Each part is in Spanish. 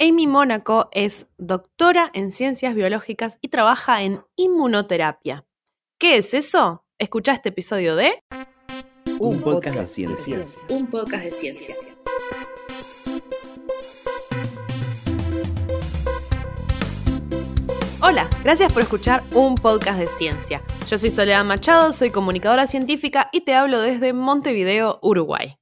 Amy Mónaco es doctora en ciencias biológicas y trabaja en inmunoterapia. ¿Qué es eso? Escucha este episodio de... Un, podcast, de ciencias. Un podcast de ciencia. Hola, gracias por escuchar un podcast de ciencia. Yo soy Soledad Machado, soy comunicadora científica y te hablo desde Montevideo, Uruguay.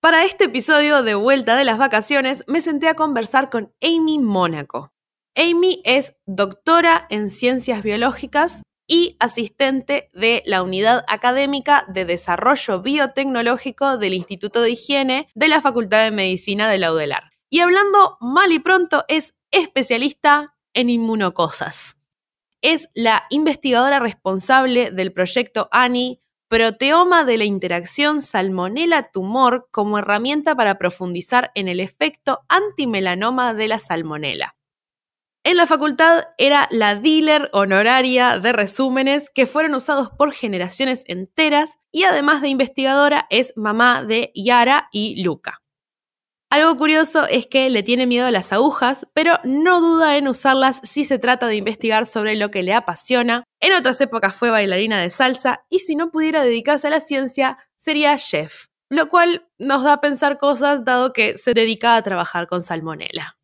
Para este episodio de Vuelta de las Vacaciones me senté a conversar con Amy Mónaco. Amy es doctora en ciencias biológicas y asistente de la Unidad Académica de Desarrollo Biotecnológico del Instituto de Higiene de la Facultad de Medicina de la UDELAR. Y hablando mal y pronto, es especialista en inmunocosas. Es la investigadora responsable del proyecto ANI proteoma de la interacción salmonela-tumor como herramienta para profundizar en el efecto antimelanoma de la salmonela. En la facultad era la dealer honoraria de resúmenes que fueron usados por generaciones enteras y además de investigadora es mamá de Yara y Luca. Algo curioso es que le tiene miedo a las agujas, pero no duda en usarlas si se trata de investigar sobre lo que le apasiona. En otras épocas fue bailarina de salsa y si no pudiera dedicarse a la ciencia, sería chef, lo cual nos da a pensar cosas dado que se dedica a trabajar con salmonela.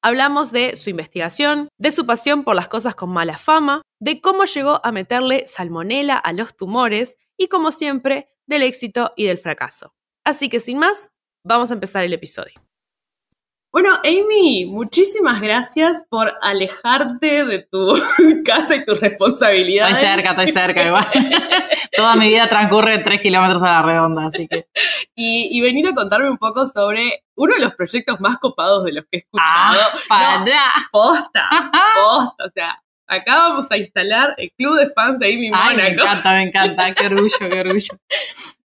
Hablamos de su investigación, de su pasión por las cosas con mala fama, de cómo llegó a meterle salmonela a los tumores y, como siempre, del éxito y del fracaso. Así que sin más, Vamos a empezar el episodio. Bueno, Amy, muchísimas gracias por alejarte de tu casa y tus responsabilidades. Estoy cerca, estoy cerca, igual. Toda mi vida transcurre tres kilómetros a la redonda, así que. Y, venir a contarme un poco sobre uno de los proyectos más copados de los que he escuchado. Ah, posta, posta, o sea. Acá vamos a instalar el club de fans de Amy Ay, Me encanta, me encanta, qué orgullo, qué orgullo.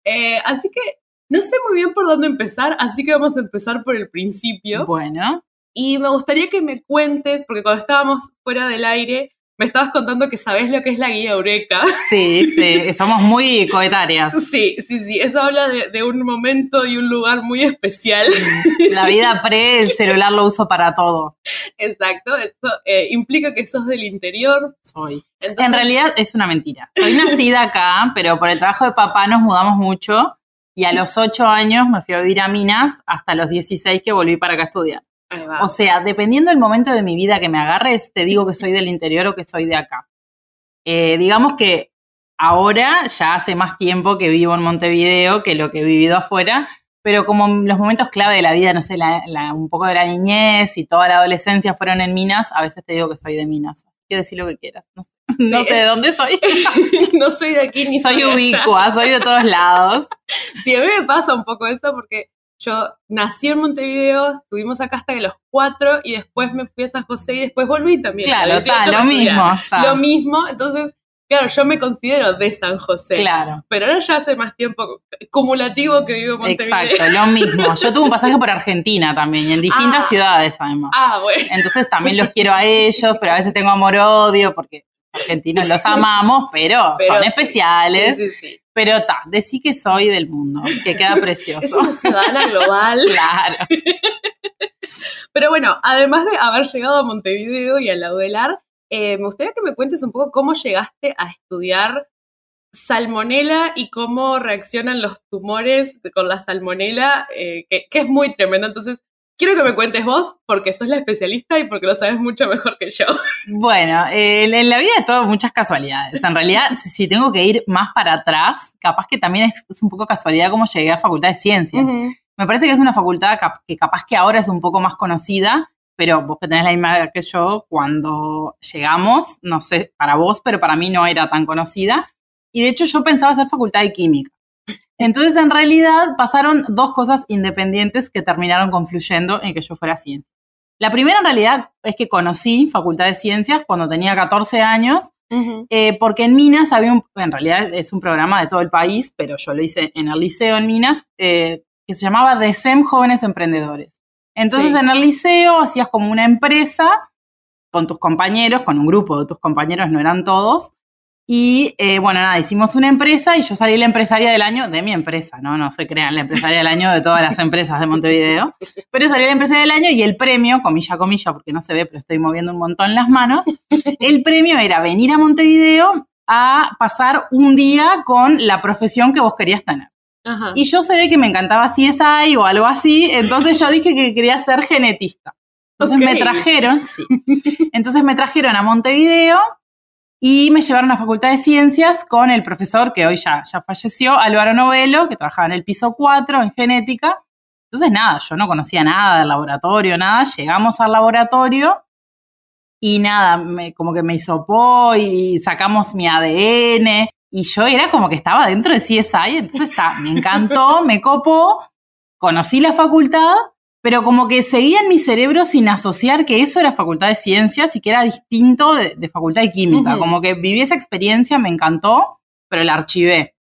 Eh, así que no sé muy bien por dónde empezar, así que vamos a empezar por el principio. Bueno. Y me gustaría que me cuentes, porque cuando estábamos fuera del aire, me estabas contando que sabes lo que es la guía Eureka. Sí, sí, somos muy coetáneas. Sí, sí, sí, eso habla de, un momento y un lugar muy especial. Mm, la vida pre, el celular lo uso para todo. Exacto, eso eh, implica que sos del interior. Soy. en realidad es una mentira. Soy nacida acá, pero por el trabajo de papá nos mudamos mucho y a los 8 años me fui a vivir a Minas hasta los 16 que volví para acá a estudiar. O sea, dependiendo del momento de mi vida que me agarres, te digo que soy del interior o que soy de acá. Eh, digamos que ahora ya hace más tiempo que vivo en Montevideo que lo que he vivido afuera, pero como los momentos clave de la vida, no sé, un poco de la niñez y toda la adolescencia fueron en Minas, a veces te digo que soy de Minas quiero decir lo que quieras. No, sé, no sé de dónde soy. no soy de aquí ni soy, soy ubicua, ah, soy de todos lados. Sí, a mí me pasa un poco esto porque yo nací en Montevideo, estuvimos acá hasta que los cuatro y después me fui a San José y después volví también. Claro, está, lo mismo. Lo mismo, entonces Claro, yo me considero de San José. Claro. Pero ahora ya hace más tiempo acumulativo que vivo en Montevideo. Exacto, lo mismo. Yo tuve un pasaje por Argentina también, en distintas ah. ciudades además. Ah, bueno. Entonces también los quiero a ellos, pero a veces tengo amor-odio porque argentinos los amamos, pero, son especiales. Sí, sí, Pero ta, decí que soy del mundo, que queda precioso. es una ciudadana global. claro. Pero bueno, además de haber llegado a Montevideo y a Laudelar, eh, me gustaría que me cuentes un poco cómo llegaste a estudiar salmonela y cómo reaccionan los tumores con la salmonela, eh, que, es muy tremendo. Entonces, quiero que me cuentes vos porque sos la especialista y porque lo sabes mucho mejor que yo. Bueno, eh, en la vida de todo muchas casualidades. En realidad, si tengo que ir más para atrás, capaz que también es, un poco casualidad cómo llegué a Facultad de Ciencias. Me parece que es una facultad que capaz que ahora es un poco más conocida, pero vos que tenés la misma que yo, cuando llegamos, no sé, para vos, pero para mí no era tan conocida. Y de hecho yo pensaba hacer facultad de química. Entonces, en realidad, pasaron dos cosas independientes que terminaron confluyendo en que yo fuera ciencia. La primera, en realidad, es que conocí Facultad de Ciencias cuando tenía 14 años, eh, porque en Minas había un, en realidad es un programa de todo el país, pero yo lo hice en el liceo en Minas, eh, que se llamaba DECEM Jóvenes Emprendedores. Entonces en el liceo hacías como una empresa con tus compañeros, con un grupo de tus compañeros, no eran todos. Y eh, bueno, nada, hicimos una empresa y yo salí la empresaria del año de mi empresa, ¿no? No se crean, la empresaria del año de todas las empresas de Montevideo. Pero salí la empresaria del año y el premio, comilla, comilla, porque no se ve, pero estoy moviendo un montón las manos. El premio era venir a Montevideo a pasar un día con la profesión que vos querías tener. Y yo se ve que me encantaba CSI o algo así, entonces yo dije que quería ser genetista. Entonces me trajeron, sí. Entonces me trajeron a Montevideo y me llevaron a la Facultad de Ciencias con el profesor que hoy ya, ya falleció, Álvaro Novelo, que trabajaba en el piso 4 en genética. Entonces nada, yo no conocía nada del laboratorio, nada. Llegamos al laboratorio y nada, me, como que me hizo hisopó y sacamos mi ADN y yo era como que estaba dentro de CSI, entonces está, me encantó, me copo, conocí la facultad, pero como que seguía en mi cerebro sin asociar que eso era facultad de ciencias y que era distinto de, facultad de química, como que viví esa experiencia, me encantó, pero la archivé.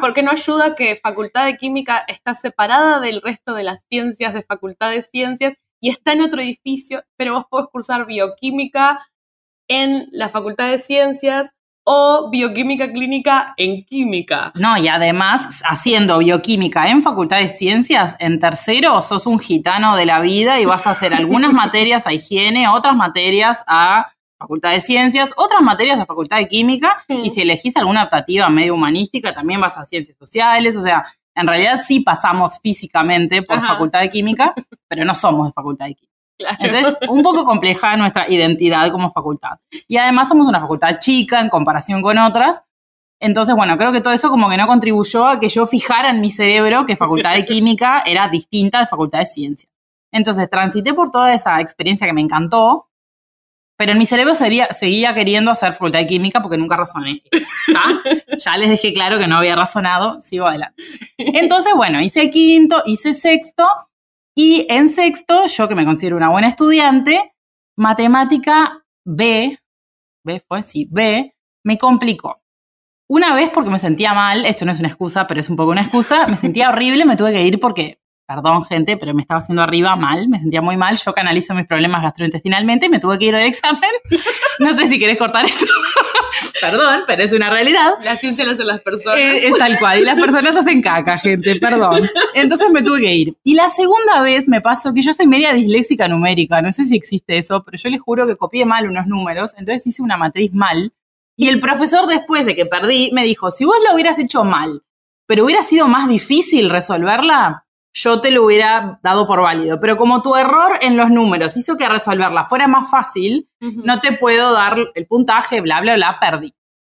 Porque no ayuda que facultad de química está separada del resto de las ciencias, de facultad de ciencias, y está en otro edificio, pero vos podés cursar bioquímica en la facultad de ciencias o bioquímica clínica en química. No, y además, haciendo bioquímica en Facultad de Ciencias, en tercero, sos un gitano de la vida y vas a hacer algunas materias a higiene, otras materias a Facultad de Ciencias, otras materias a Facultad de Química, y si elegís alguna optativa medio humanística, también vas a Ciencias Sociales, o sea, en realidad sí pasamos físicamente por Facultad de Química, pero no somos de Facultad de Química. Entonces, un poco compleja nuestra identidad como facultad. Y además somos una facultad chica en comparación con otras. Entonces, bueno, creo que todo eso como que no contribuyó a que yo fijara en mi cerebro que facultad de química era distinta de facultad de ciencias. Entonces, transité por toda esa experiencia que me encantó, pero en mi cerebro seguía queriendo hacer facultad de química porque nunca razoné. ¿Ah? Ya les dejé claro que no había razonado, sigo adelante. Entonces, bueno, hice quinto, hice sexto y en sexto, yo que me considero una buena estudiante, matemática B, B fue, sí, B, me complicó. Una vez porque me sentía mal, esto no es una excusa, pero es un poco una excusa, me sentía horrible, me tuve que ir porque, perdón gente, pero me estaba haciendo arriba mal, me sentía muy mal, yo canalizo mis problemas gastrointestinalmente, me tuve que ir al examen. No sé si querés cortar esto perdón, pero es una realidad. La ciencia son las personas. Eh, es tal cual, y las personas hacen caca, gente, perdón. Entonces me tuve que ir. Y la segunda vez me pasó que yo soy media disléxica numérica, no sé si existe eso, pero yo les juro que copié mal unos números, entonces hice una matriz mal. Y el profesor, después de que perdí, me dijo, si vos lo hubieras hecho mal, pero hubiera sido más difícil resolverla, yo te lo hubiera dado por válido. Pero como tu error en los números hizo que resolverla fuera más fácil, no te puedo dar el puntaje, bla, bla, bla, perdí.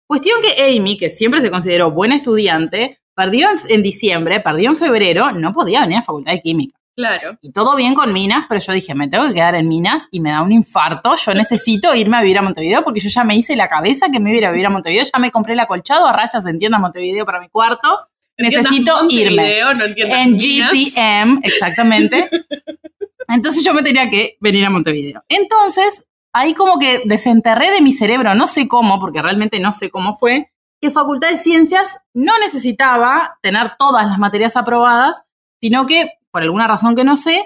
Cuestión que Amy, que siempre se consideró buena estudiante, perdió en, diciembre, perdió en febrero, no podía venir a la Facultad de Química. Claro. Y todo bien con Minas, pero yo dije, me tengo que quedar en Minas y me da un infarto. Yo necesito irme a vivir a Montevideo porque yo ya me hice la cabeza que me iba a vivir a Montevideo. Ya me compré el acolchado a rayas en tienda Montevideo para mi cuarto necesito irme. en GTM, exactamente. Entonces yo me tenía que venir a Montevideo. Entonces, ahí como que desenterré de mi cerebro, no sé cómo, porque realmente no sé cómo fue, que Facultad de Ciencias no necesitaba tener todas las materias aprobadas, sino que, por alguna razón que no sé,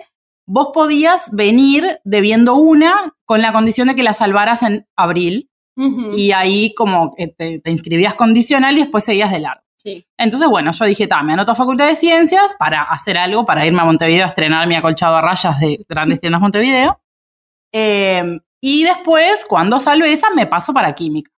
vos podías venir debiendo una con la condición de que la salvaras en abril. Y ahí como te, te inscribías condicional y después seguías de largo. Sí. Entonces, bueno, yo dije, ta, me anoto a Facultad de Ciencias para hacer algo, para irme a Montevideo a estrenar mi acolchado a rayas de grandes tiendas Montevideo. Em, y después, cuando salgo esa, me paso para química.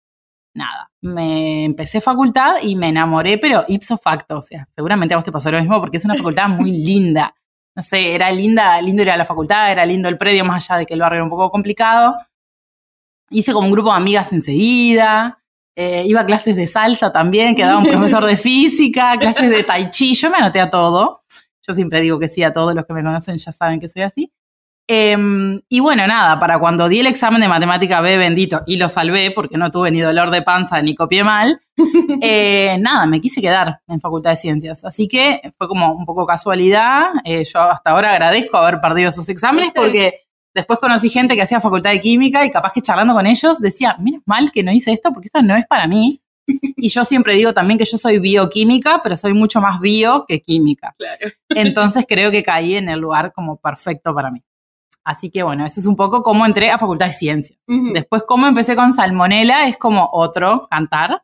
Nada, me empecé facultad y me enamoré, pero ipso facto, o sea, seguramente a vos te pasó lo mismo porque es una facultad muy linda. No sé, era linda, lindo era la facultad, era lindo el predio, más allá de que el barrio era un poco complicado. Hice como un grupo de amigas enseguida. Eh, iba a clases de salsa también, quedaba un profesor de física, clases de tai yo me anoté a todo. Yo siempre digo que sí a todos los que me conocen ya saben que soy así. Em, y bueno, nada, para cuando di el examen de matemática B, bendito, y lo salvé porque no tuve ni dolor de panza ni copié mal, eh, nada, me quise quedar en Facultad de Ciencias. Así que fue como un poco casualidad. Eh, yo hasta ahora agradezco haber perdido esos exámenes porque Después conocí gente que hacía facultad de química y capaz que charlando con ellos decía, mira mal que no hice esto porque esto no es para mí. Y yo siempre digo también que yo soy bioquímica, pero soy mucho más bio que química. Claro. Entonces creo que caí en el lugar como perfecto para mí. Así que bueno, eso es un poco cómo entré a Facultad de Ciencias. Después, cómo empecé con Salmonela es como otro cantar.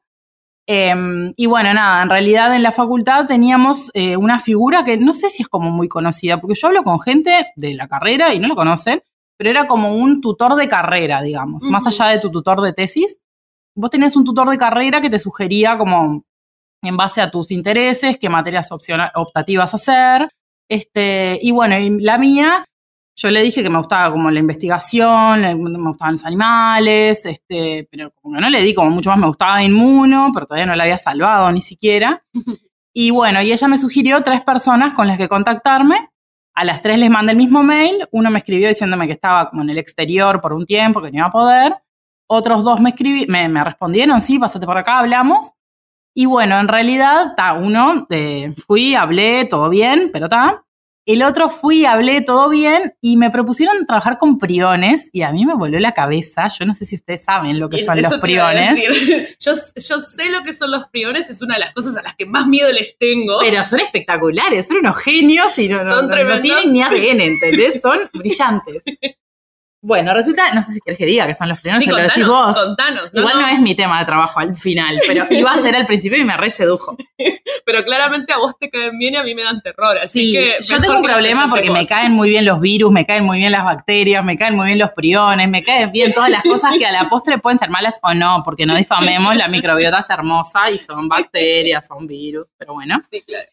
Em, y bueno, nada, en realidad en la facultad teníamos eh, una figura que no sé si es como muy conocida, porque yo hablo con gente de la carrera y no lo conocen, pero era como un tutor de carrera, digamos, más allá de tu tutor de tesis. Vos tenés un tutor de carrera que te sugería como en base a tus intereses, qué materias optativas hacer. Este, y bueno, la mía, yo le dije que me gustaba como la investigación, me gustaban los animales, este, pero no le di como mucho más, me gustaba Inmuno, pero todavía no la había salvado ni siquiera. Y bueno, y ella me sugirió tres personas con las que contactarme a las tres les mandé el mismo mail, uno me escribió diciéndome que estaba como en el exterior por un tiempo, que no iba a poder, otros dos me, escribí, me, respondieron, sí, pásate por acá, hablamos. Y bueno, en realidad, ta, uno, eh, fui, hablé, todo bien, pero está. El otro fui, hablé, todo bien, y me propusieron trabajar con priones, y a mí me voló la cabeza. Yo no sé si ustedes saben lo que son los priones. Yo, sé lo que son los priones, es una de las cosas a las que más miedo les tengo. Pero son espectaculares, son unos genios y no, son tienen ni ADN, ¿entendés? Son brillantes. Bueno, resulta, no sé si quieres que diga que son los frenos, sí, se lo decís vos. Igual no. es mi tema de trabajo al final, pero iba a ser al principio y me sedujo. pero claramente a vos te caen bien y a mí me dan terror. Así que yo tengo un problema porque me caen muy bien los virus, me caen muy bien las bacterias, me caen muy bien los priones, me caen bien todas las cosas que a la postre pueden ser malas o no, porque no difamemos, la microbiota es hermosa y son bacterias, son virus, pero bueno. Sí, claro.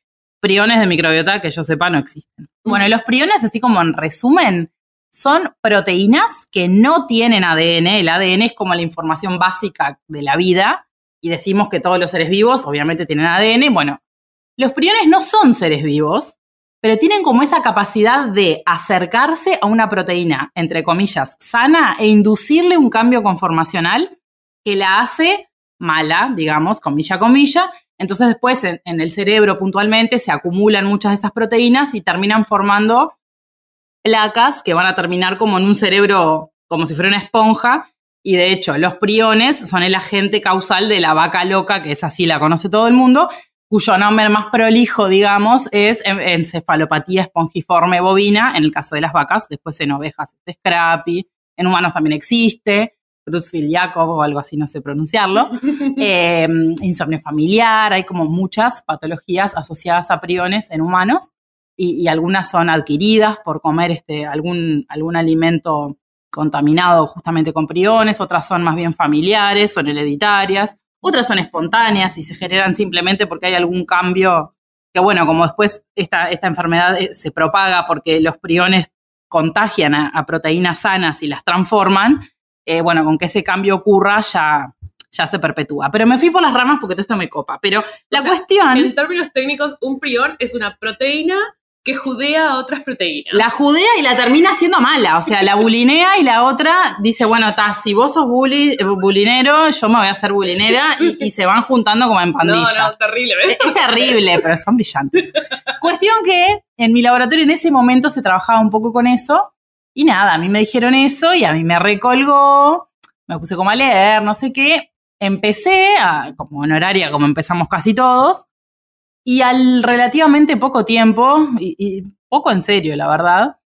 Priones de microbiota que yo sepa no existen. Bueno, los priones, así como en resumen, son proteínas que no tienen ADN. El ADN es como la información básica de la vida y decimos que todos los seres vivos obviamente tienen ADN. Bueno, los priones no son seres vivos, pero tienen como esa capacidad de acercarse a una proteína, entre comillas, sana e inducirle un cambio conformacional que la hace mala, digamos, comilla, comilla. Entonces después en, en el cerebro puntualmente se acumulan muchas de estas proteínas y terminan formando placas que van a terminar como en un cerebro, como si fuera una esponja. Y de hecho, los priones son el agente causal de la vaca loca, que es así, la conoce todo el mundo, cuyo nombre más prolijo, digamos, es encefalopatía espongiforme bovina, en el caso de las vacas, después en ovejas es este scrappy, en humanos también existe, Cruzfield Jacob o algo así, no sé pronunciarlo, eh, insomnio familiar, hay como muchas patologías asociadas a priones en humanos y, algunas son adquiridas por comer este, algún, algún alimento contaminado justamente con priones, otras son más bien familiares, son hereditarias, otras son espontáneas y se generan simplemente porque hay algún cambio que, bueno, como después esta, enfermedad eh, se propaga porque los priones contagian a, proteínas sanas y las transforman, eh, bueno, con que ese cambio ocurra ya, ya se perpetúa. Pero me fui por las ramas porque todo esto me copa. Pero la cuestión... En términos técnicos, un prión es una proteína que judea a otras proteínas. La judea y la termina siendo mala, o sea, la bulinea y la otra dice, bueno, ta, si vos sos eh, bulinero, yo me voy a hacer bulinera y, se van juntando como en pandilla. No, no, terrible. ¿ves? Es, terrible, pero son brillantes. Cuestión que en mi laboratorio en ese momento se trabajaba un poco con eso y nada, a mí me dijeron eso y a mí me recolgó, me puse como a leer, no sé qué, empecé, como en horaria, como empezamos casi todos, y al relativamente poco tiempo, y, poco en serio, la verdad,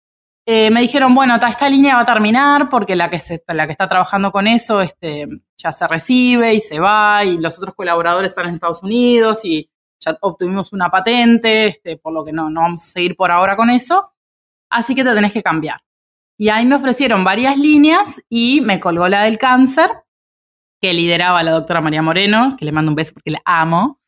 eh, me dijeron, bueno, esta línea va a terminar porque la que, la que está trabajando con eso este, ya se recibe y se va, y los otros colaboradores están en Estados Unidos y ya obtuvimos una patente, este, por lo que no, no vamos a seguir por ahora con eso, así que te tenés que cambiar. Y ahí me ofrecieron varias líneas y me colgó la del cáncer, que lideraba la doctora María Moreno, que le mando un beso porque la amo.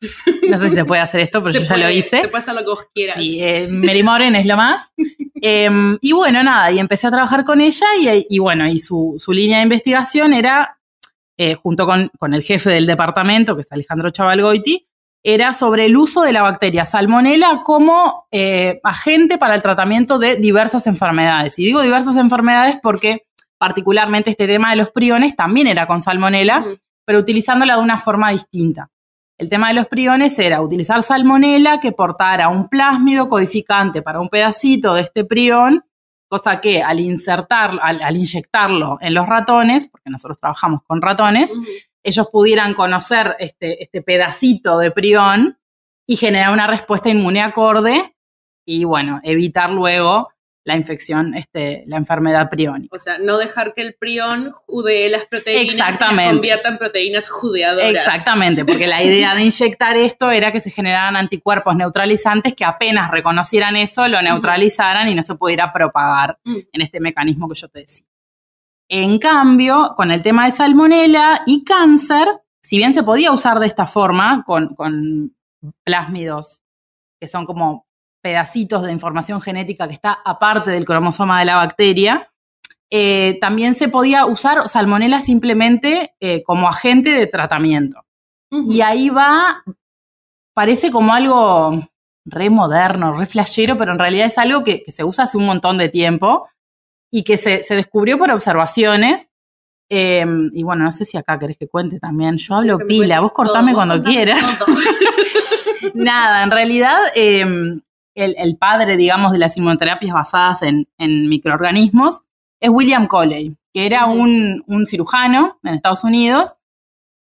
No sé si se puede hacer esto, pero yo ya lo hice. Se puede lo que vos quieras. Sí, eh, Mary Moreno es lo más. Em, y bueno, nada, y empecé a trabajar con ella y, bueno, y su, línea de investigación era, eh, junto con, con, el jefe del departamento, que es Alejandro Chavalgoiti, era sobre el uso de la bacteria salmonella como eh, agente para el tratamiento de diversas enfermedades. Y digo diversas enfermedades porque particularmente este tema de los priones también era con salmonela, mm. pero utilizándola de una forma distinta. El tema de los priones era utilizar salmonela que portara un plásmido codificante para un pedacito de este prión, cosa que al insertarlo, al, inyectarlo en los ratones, porque nosotros trabajamos con ratones, ellos pudieran conocer este, este pedacito de prión y generar una respuesta inmune acorde y bueno, evitar luego la infección, este, la enfermedad priónica. O sea, no dejar que el prión judee las proteínas y convierta en proteínas judeadoras. Exactamente, porque la idea de inyectar esto era que se generaran anticuerpos neutralizantes que apenas reconocieran eso, lo neutralizaran y no se pudiera propagar mm. en este mecanismo que yo te decía. En cambio, con el tema de salmonela y cáncer, si bien se podía usar de esta forma, con, con plásmidos que son como pedacitos de información genética que está aparte del cromosoma de la bacteria. Eh, también se podía usar salmonela simplemente eh, como agente de tratamiento. Y ahí va, parece como algo re moderno, re flashero, pero en realidad es algo que, se usa hace un montón de tiempo y que se, descubrió por observaciones. Em, y bueno, no sé si acá querés que cuente también. Yo hablo pila, vos cortame cuando quieras. Nada, en realidad em, el, padre, digamos, de las inmunoterapias basadas en, microorganismos, es William Coley, que era un, un, cirujano en Estados Unidos,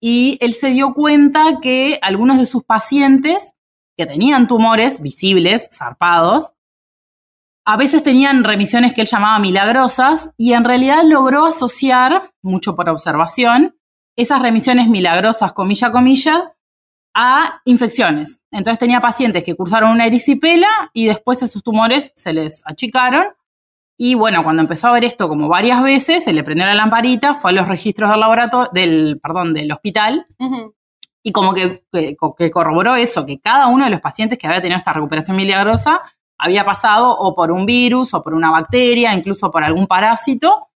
y él se dio cuenta que algunos de sus pacientes que tenían tumores visibles, zarpados, a veces tenían remisiones que él llamaba milagrosas, y en realidad logró asociar, mucho por observación, esas remisiones milagrosas, comilla, comilla, a infecciones. Entonces tenía pacientes que cursaron una erisipela y después esos tumores se les achicaron. Y bueno, cuando empezó a ver esto como varias veces, se le prendió la lamparita, fue a los registros del laboratorio, del, perdón, del hospital, y como que, que, que corroboró eso, que cada uno de los pacientes que había tenido esta recuperación milagrosa había pasado o por un virus o por una bacteria, incluso por algún parásito.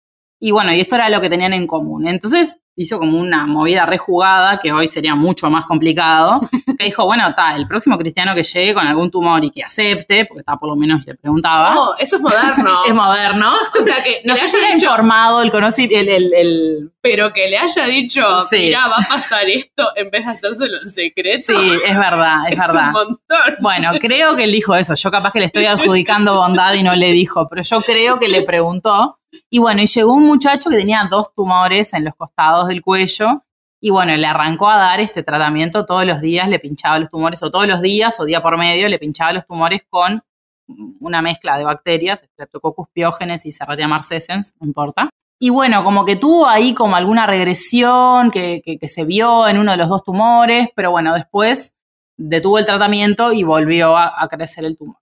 Y bueno, y esto era lo que tenían en común. Entonces, hizo como una movida rejugada, que hoy sería mucho más complicado, que dijo, bueno, está, el próximo cristiano que llegue con algún tumor y que acepte, porque está por lo menos le preguntaba. No, oh, eso es moderno. es moderno. O sea, que no le haya dicho, informado el conocimiento. el, el, Pero que le haya dicho, mira, va a pasar esto, en vez de hacérselo en secreto. Sí, es verdad, es, es verdad. Un montón. Bueno, creo que él dijo eso. Yo capaz que le estoy adjudicando bondad y no le dijo, pero yo creo que le preguntó. Y bueno, y llegó un muchacho que tenía dos tumores en los costados del cuello. Y bueno, le arrancó a dar este tratamiento todos los días, le pinchaba los tumores, o todos los días, o día por medio, le pinchaba los tumores con una mezcla de bacterias, Streptococcus piógenes y Serratia marcescens, no importa. Y bueno, como que tuvo ahí como alguna regresión que, se vio en uno de los dos tumores, pero bueno, después detuvo el tratamiento y volvió a crecer el tumor.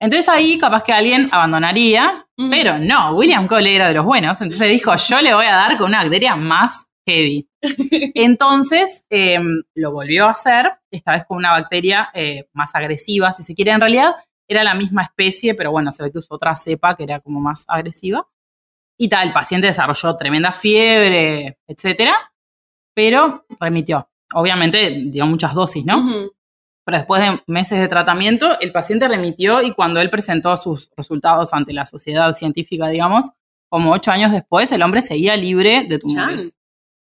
Entonces ahí capaz que alguien abandonaría, pero no, William Cole era de los buenos, entonces dijo, yo le voy a dar con una bacteria más heavy. Entonces em, lo volvió a hacer, esta vez con una bacteria eh, más agresiva, si se quiere, en realidad era la misma especie, pero bueno, se ve que usó otra cepa que era como más agresiva. Y tal, el paciente desarrolló tremenda fiebre, etcétera, pero remitió. Obviamente dio muchas dosis, ¿no? Pero después de meses de tratamiento, el paciente remitió y cuando él presentó sus resultados ante la sociedad científica, digamos, como ocho años después, el hombre seguía libre de tumores.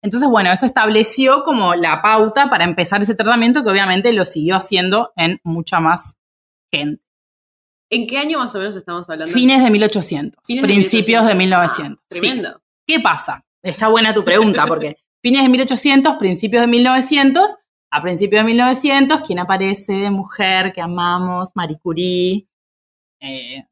Entonces, bueno, eso estableció como la pauta para empezar ese tratamiento que obviamente lo siguió haciendo en mucha más gente. ¿En qué año más o menos estamos hablando? Fines de 1800, Fines principios de, 1900. Ah, tremendo. ¿Qué pasa? Está buena tu pregunta porque fines de 1800, principios de 1900, a principios de 1900, quien aparece de mujer que amamos, Marie Curie, eh,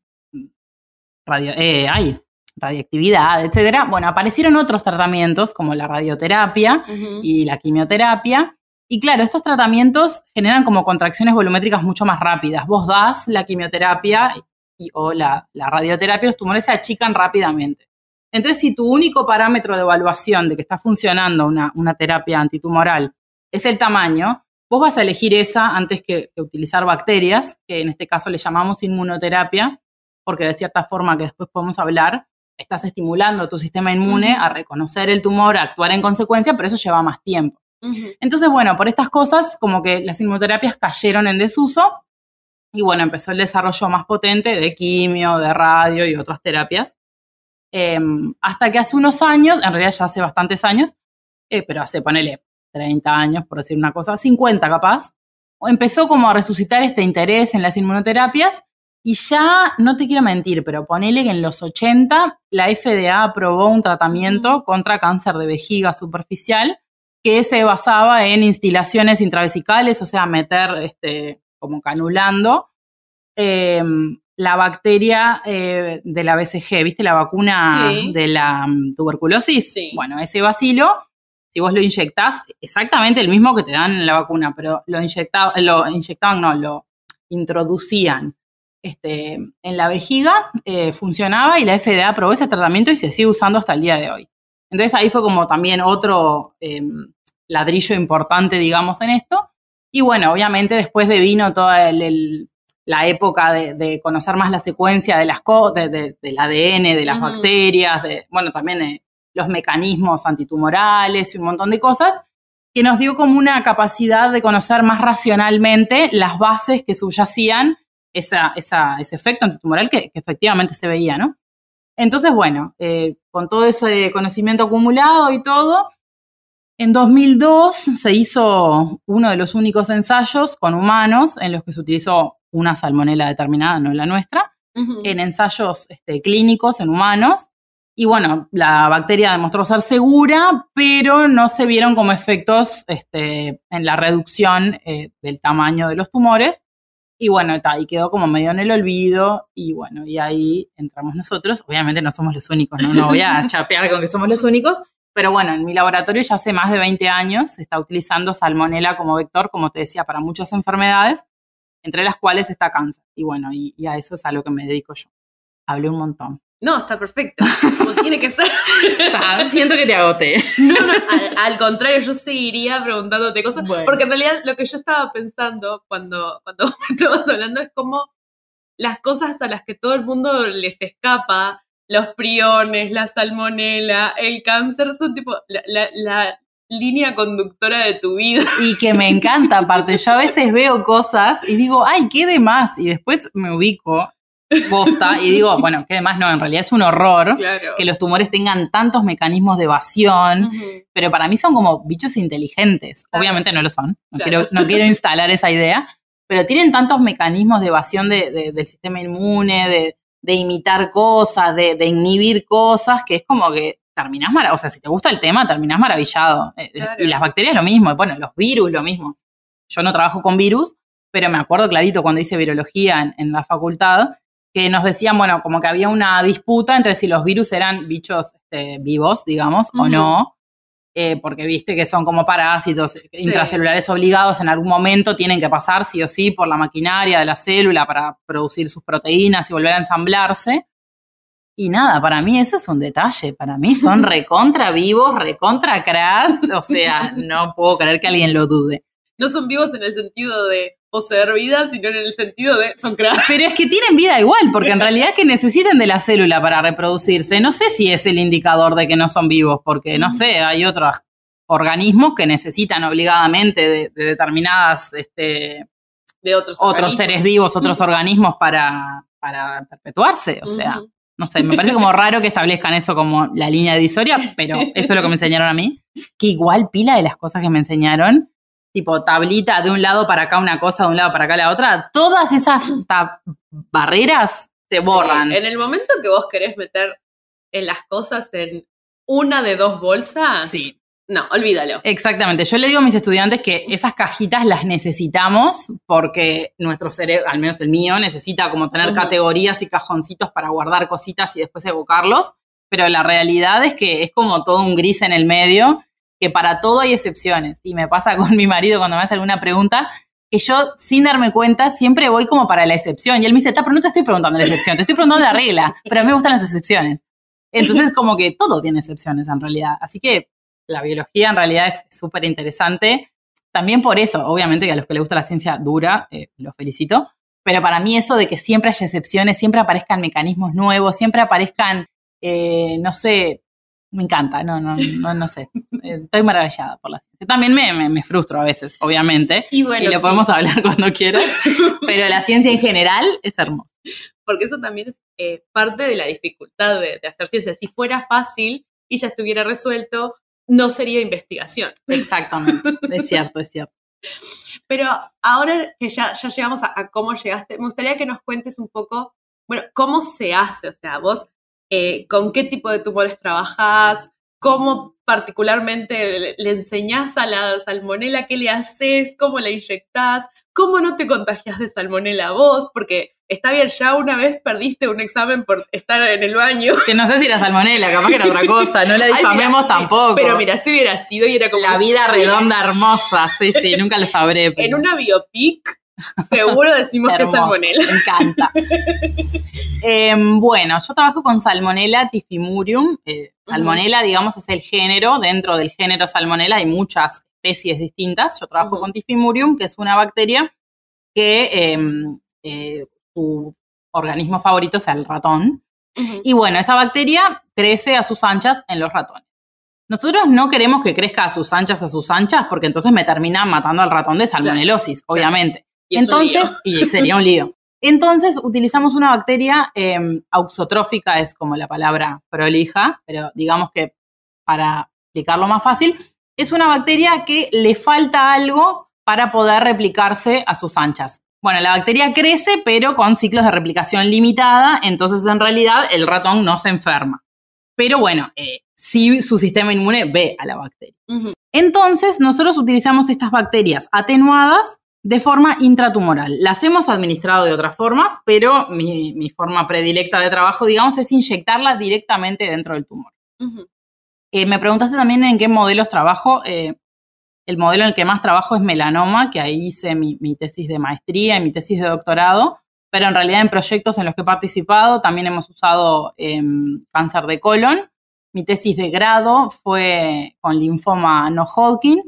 radio, eh, radioactividad, etcétera. Bueno, aparecieron otros tratamientos como la radioterapia y la quimioterapia. Y claro, estos tratamientos generan como contracciones volumétricas mucho más rápidas. Vos das la quimioterapia y, o la, radioterapia, los tumores se achican rápidamente. Entonces, si tu único parámetro de evaluación de que está funcionando una, una terapia antitumoral es el tamaño, vos vas a elegir esa antes que, utilizar bacterias, que en este caso le llamamos inmunoterapia, porque de cierta forma que después podemos hablar, estás estimulando tu sistema inmune a reconocer el tumor, a actuar en consecuencia, pero eso lleva más tiempo. Entonces, bueno, por estas cosas, como que las inmunoterapias cayeron en desuso y bueno, empezó el desarrollo más potente de quimio, de radio y otras terapias. Em, hasta que hace unos años, en realidad ya hace bastantes años, eh, pero hace, ponele, 30 años, por decir una cosa, 50 capaz, empezó como a resucitar este interés en las inmunoterapias y ya, no te quiero mentir, pero ponele que en los 80 la FDA aprobó un tratamiento contra cáncer de vejiga superficial que se basaba en instilaciones intravesicales, o sea, meter este, como canulando em, la bacteria eh, de la BCG, ¿viste? La vacuna de la mm, tuberculosis. Bueno, ese bacilo si vos lo inyectás, exactamente el mismo que te dan en la vacuna, pero lo, inyecta, lo inyectaban, no, lo introducían este, en la vejiga, eh, funcionaba y la FDA aprobó ese tratamiento y se sigue usando hasta el día de hoy. Entonces ahí fue como también otro em, ladrillo importante, digamos, en esto. Y bueno, obviamente después de vino toda el, la época de, conocer más la secuencia de las del ADN, de las bacterias, de, bueno, también eh, los mecanismos antitumorales y un montón de cosas, que nos dio como una capacidad de conocer más racionalmente las bases que subyacían ese efecto antitumoral que, efectivamente se veía, ¿no? Entonces, bueno, eh, con todo ese conocimiento acumulado y todo, en 2002 se hizo uno de los únicos ensayos con humanos en los que se utilizó una salmonela determinada, no la nuestra, en ensayos este, clínicos en humanos, y bueno, la bacteria demostró ser segura, pero no se vieron como efectos este, en la reducción eh, del tamaño de los tumores. Y bueno, ahí quedó como medio en el olvido. Y bueno, y ahí entramos nosotros. Obviamente no somos los únicos, no, voy a chapear con que somos los únicos. Pero bueno, en mi laboratorio ya hace más de 20 años se está utilizando salmonela como vector, como te decía, para muchas enfermedades, entre las cuales está cáncer. Y bueno, y, y a eso es a lo que me dedico yo. Hablé un montón. No, está perfecto. Como tiene que ser. Ah, siento que te agoté. No, no, al, contrario, yo seguiría preguntándote cosas. Porque en realidad lo que yo estaba pensando cuando, cuando estabas hablando es como las cosas a las que todo el mundo les escapa, los priones, la salmonela, el cáncer, son tipo la, línea conductora de tu vida. Y que me encanta, aparte. Yo a veces veo cosas y digo, ay, qué demás! más. Y después me ubico y digo, bueno, qué además no, en realidad es un horror que los tumores tengan tantos mecanismos de evasión, pero para mí son como bichos inteligentes. Obviamente no lo son, no, quiero, no quiero instalar esa idea, pero tienen tantos mecanismos de evasión de, del sistema inmune, de, de imitar cosas, de, inhibir cosas, que es como que terminás maravillado, o sea, si te gusta el tema, terminás maravillado. Eh, eh, y las bacterias lo mismo, bueno, los virus lo mismo. Yo no trabajo con virus, pero me acuerdo clarito cuando hice virología en, en la facultad, que nos decían, bueno, como que había una disputa entre si los virus eran bichos este, vivos, digamos, o no. Eh, porque viste que son como parásitos eh, intracelulares obligados, en algún momento tienen que pasar sí o sí por la maquinaria de la célula para producir sus proteínas y volver a ensamblarse. Y nada, para mí eso es un detalle, para mí son recontra vivos, recontra crass, o sea, no puedo creer que alguien lo dude. No son vivos en el sentido de o vida, sino en el sentido de son creadas. Pero es que tienen vida igual, porque en realidad que necesitan de la célula para reproducirse. No sé si es el indicador de que no son vivos, porque no mm. sé, hay otros organismos que necesitan obligadamente de, determinadas, este, de otros, otros seres vivos, otros organismos para, para perpetuarse. O sea, no sé, me parece como raro que establezcan eso como la línea divisoria, pero eso es lo que me enseñaron a mí. Que igual pila de las cosas que me enseñaron tipo tablita de un lado para acá una cosa, de un lado para acá la otra, todas esas barreras se borran. en el momento que vos querés meter en las cosas en una de dos bolsas, sí. no, olvídalo. Exactamente, yo le digo a mis estudiantes que esas cajitas las necesitamos porque nuestro cerebro, al menos el mío, necesita como tener categorías y cajoncitos para guardar cositas y después evocarlos, pero la realidad es que es como todo un gris en el medio que para todo hay excepciones. Y me pasa con mi marido cuando me hace alguna pregunta, que yo, sin darme cuenta, siempre voy como para la excepción. Y él me dice, pero no te estoy preguntando la excepción, te estoy preguntando la regla, pero a mí me gustan las excepciones. Entonces, como que todo tiene excepciones en realidad. Así que la biología en realidad es súper interesante. También por eso, obviamente, que a los que les gusta la ciencia dura, eh, los felicito. Pero para mí eso de que siempre hay excepciones, siempre aparezcan mecanismos nuevos, siempre aparezcan, eh, no sé, me encanta, no, no, no, no sé. Estoy maravillada por la ciencia. También me, me, frustro a veces, obviamente. Y lo podemos hablar cuando quieras. pero la ciencia en general es hermosa. Porque eso también es eh, parte de la dificultad de, hacer ciencia. Si fuera fácil y ya estuviera resuelto, no sería investigación. Exactamente. es cierto, es cierto. Pero ahora que ya, ya llegamos a cómo llegaste, me gustaría que nos cuentes un poco, bueno, cómo se hace. O sea, vos eh, con qué tipo de tumores trabajás, cómo particularmente le, enseñás a la salmonela, qué le haces, cómo la inyectás, cómo no te contagias de salmonela vos, porque está bien, ya una vez perdiste un examen por estar en el baño. Que no sé si la salmonela, capaz que era otra cosa, no la difamemos eh, tampoco. Pero mira, si hubiera sido y era como... La vida redonda hermosa, sí, sí, nunca lo sabré. En una biopic Seguro decimos que es salmonella Me encanta. Em, bueno, yo trabajo con salmonella tifimurium. Eh, salmonella, digamos, es el género. Dentro del género salmonella hay muchas especies distintas. Yo trabajo con tifimurium, que es una bacteria que em, eh, su organismo favorito es el ratón. Y bueno, esa bacteria crece a sus anchas en los ratones. Nosotros no queremos que crezca a sus anchas, a sus anchas, porque entonces me termina matando al ratón de salmonelosis, obviamente. Y Entonces, sería un lío. Entonces utilizamos una bacteria em, auxotrófica, es como la palabra prolija, pero digamos que para explicarlo más fácil, es una bacteria que le falta algo para poder replicarse a sus anchas. Bueno, la bacteria crece, pero con ciclos de replicación limitada, entonces en realidad el ratón no se enferma. Pero bueno, eh, si su sistema inmune ve a la bacteria. Entonces, nosotros utilizamos estas bacterias atenuadas de forma intratumoral. Las hemos administrado de otras formas, pero mi, forma predilecta de trabajo, digamos, es inyectarla directamente dentro del tumor. Eh, me preguntaste también en qué modelos trabajo. Eh, el modelo en el que más trabajo es melanoma, que ahí hice mi, tesis de maestría y mi tesis de doctorado, pero en realidad en proyectos en los que he participado también hemos usado em, cáncer de colon. Mi tesis de grado fue con linfoma no Hodgkin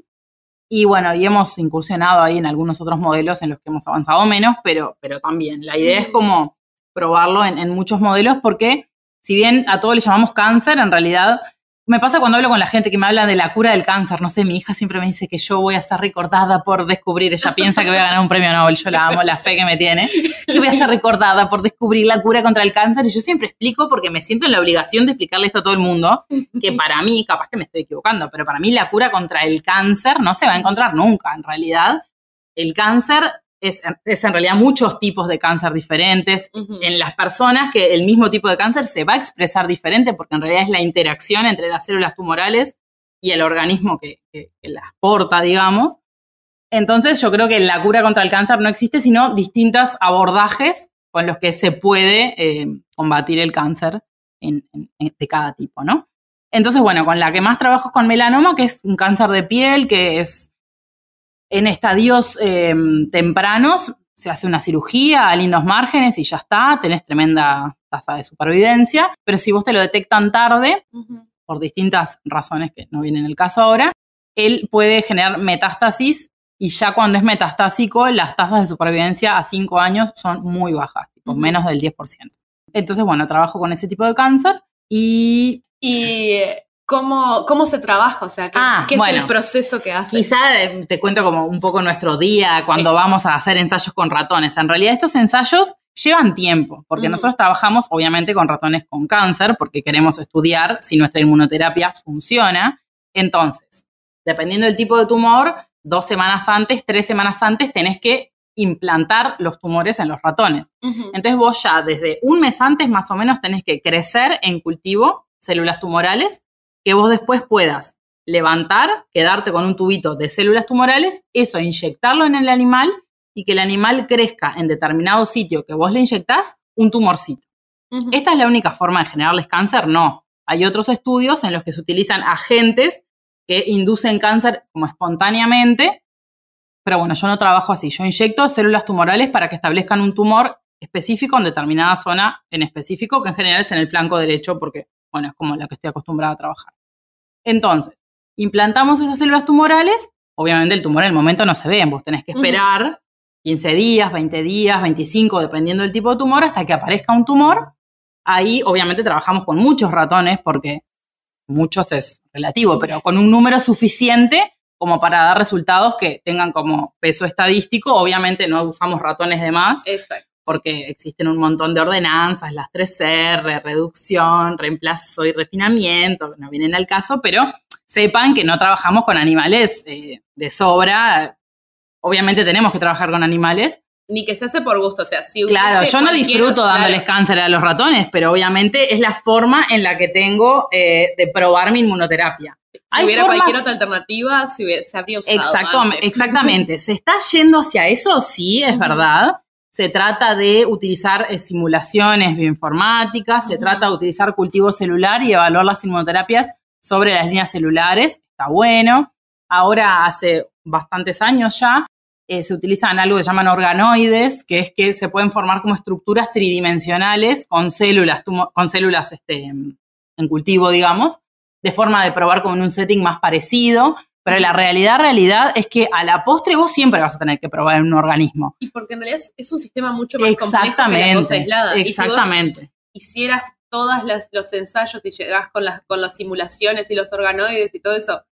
y bueno, y hemos incursionado ahí en algunos otros modelos en los que hemos avanzado menos, pero, pero también la idea es mm. como probarlo en, muchos modelos porque si bien a todos le llamamos cáncer, en realidad me pasa cuando hablo con la gente que me habla de la cura del cáncer, no sé, mi hija siempre me dice que yo voy a estar recordada por descubrir, ella piensa que voy a ganar un premio Nobel, yo la amo, la fe que me tiene, que voy a ser recordada por descubrir la cura contra el cáncer y yo siempre explico porque me siento en la obligación de explicarle esto a todo el mundo, que para mí, capaz que me estoy equivocando, pero para mí la cura contra el cáncer no se va a encontrar nunca, en realidad el cáncer es, en realidad muchos tipos de cáncer diferentes. En las personas que el mismo tipo de cáncer se va a expresar diferente porque en realidad es la interacción entre las células tumorales y el organismo que, las porta, digamos. Entonces yo creo que la cura contra el cáncer no existe, sino distintos abordajes con los que se puede eh, combatir el cáncer de cada tipo, ¿no? Entonces, bueno, con la que más trabajo es con melanoma, que es un cáncer de piel, que es en estadios em, tempranos se hace una cirugía a lindos márgenes y ya está, tenés tremenda tasa de supervivencia, pero si vos te lo detectan tarde, por distintas razones que no vienen el caso ahora, él puede generar metástasis y ya cuando es metastásico, las tasas de supervivencia a 5 años son muy bajas, tipo menos del 10%. Entonces, bueno, trabajo con ese tipo de cáncer Y cómo, cómo se trabaja, o sea, qué, ah, es el proceso que hace. Quizá eh, te cuento como un poco nuestro día cuando vamos a hacer ensayos con ratones. En realidad estos ensayos llevan tiempo, porque mm. nosotros trabajamos obviamente con ratones con cáncer, porque queremos estudiar si nuestra inmunoterapia funciona. Entonces, dependiendo del tipo de tumor, dos semanas antes, tres semanas antes, tenés que implantar los tumores en los ratones. Entonces vos ya desde un mes antes más o menos tenés que crecer en cultivo células tumorales que vos después puedas levantar, quedarte con un tubito de células tumorales, eso inyectarlo en el animal y que el animal crezca en determinado sitio que vos le inyectás un tumorcito. ¿Esta es la única forma de generarles cáncer? No. Hay otros estudios en los que se utilizan agentes que inducen cáncer como espontáneamente, pero bueno, yo no trabajo así. Yo inyecto células tumorales para que establezcan un tumor específico en determinada zona en específico, que en general es en el flanco derecho, porque bueno, es como la que estoy acostumbrada a trabajar. Entonces, implantamos esas células tumorales, obviamente el tumor en el momento no se ve, vos tenés que esperar 15 días, 20 días, 25, dependiendo del tipo de tumor, hasta que aparezca un tumor. Ahí obviamente trabajamos con muchos ratones porque muchos es relativo, pero con un número suficiente como para dar resultados que tengan como peso estadístico. Obviamente no usamos ratones de más. Exacto porque existen un montón de ordenanzas, las 3R, reducción, reemplazo y refinamiento, que no vienen al caso, pero sepan que no trabajamos con animales eh, de sobra. Obviamente tenemos que trabajar con animales. Ni que se hace por gusto, o sea, si Claro, yo no disfruto dándoles cáncer a los ratones, pero obviamente es la forma en la que tengo eh, de probar mi inmunoterapia. Si hubiera cualquier otra alternativa, se habría usado. Exacto, Exactamente. ¿Se está yendo hacia eso? Sí, es verdad se trata de utilizar eh, simulaciones bioinformáticas, se trata de utilizar cultivo celular y evaluar las inmunoterapias sobre las líneas celulares, está bueno. Ahora, hace bastantes años ya, eh, se utilizan algo que llaman organoides, que es que se pueden formar como estructuras tridimensionales con células, con células este, en cultivo, digamos, de forma de probar como en un setting más parecido. Pero la realidad, realidad es que a la postre vos siempre vas a tener que probar en un organismo. Y porque en realidad es, un sistema mucho más complejo que la cosa aislada. Exactamente. Y si vos hicieras todos los ensayos y llegás con las, con las simulaciones y los organoides y todo eso,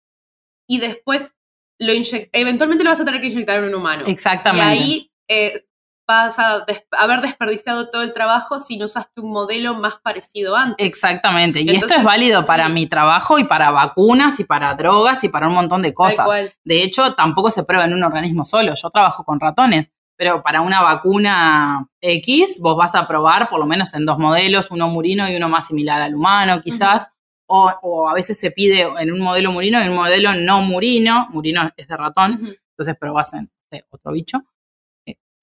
y después lo eventualmente lo vas a tener que inyectar en un humano. Exactamente. Y ahí eh, vas a haber desperdiciado todo el trabajo si no usaste un modelo más parecido antes. Exactamente, y esto es válido para mi trabajo y para vacunas y para drogas y para un montón de cosas. De hecho, tampoco se prueba en un organismo solo, yo trabajo con ratones. Pero para una vacuna X, vos vas a probar por lo menos en dos modelos, uno murino y uno más similar al humano, quizás. O, a veces se pide en un modelo murino y en un modelo no murino, murino es de ratón, entonces probas en otro bicho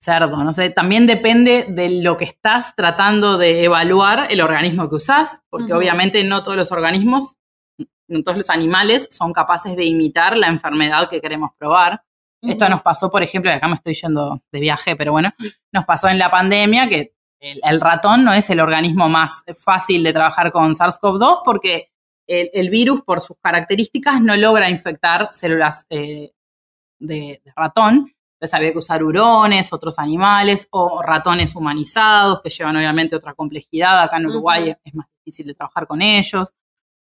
cerdo. No sé, también depende de lo que estás tratando de evaluar el organismo que usas, porque obviamente no todos los organismos, no todos los animales son capaces de imitar la enfermedad que queremos probar. Esto nos pasó, por ejemplo, acá me estoy yendo de viaje, pero bueno, nos pasó en la pandemia que el, ratón no es el organismo más fácil de trabajar con SARS-CoV-2 porque el, virus, por sus características, no logra infectar células eh, de, ratón. Entonces había que usar hurones, otros animales o ratones humanizados que llevan obviamente otra complejidad. Acá en Uruguay es más difícil de trabajar con ellos.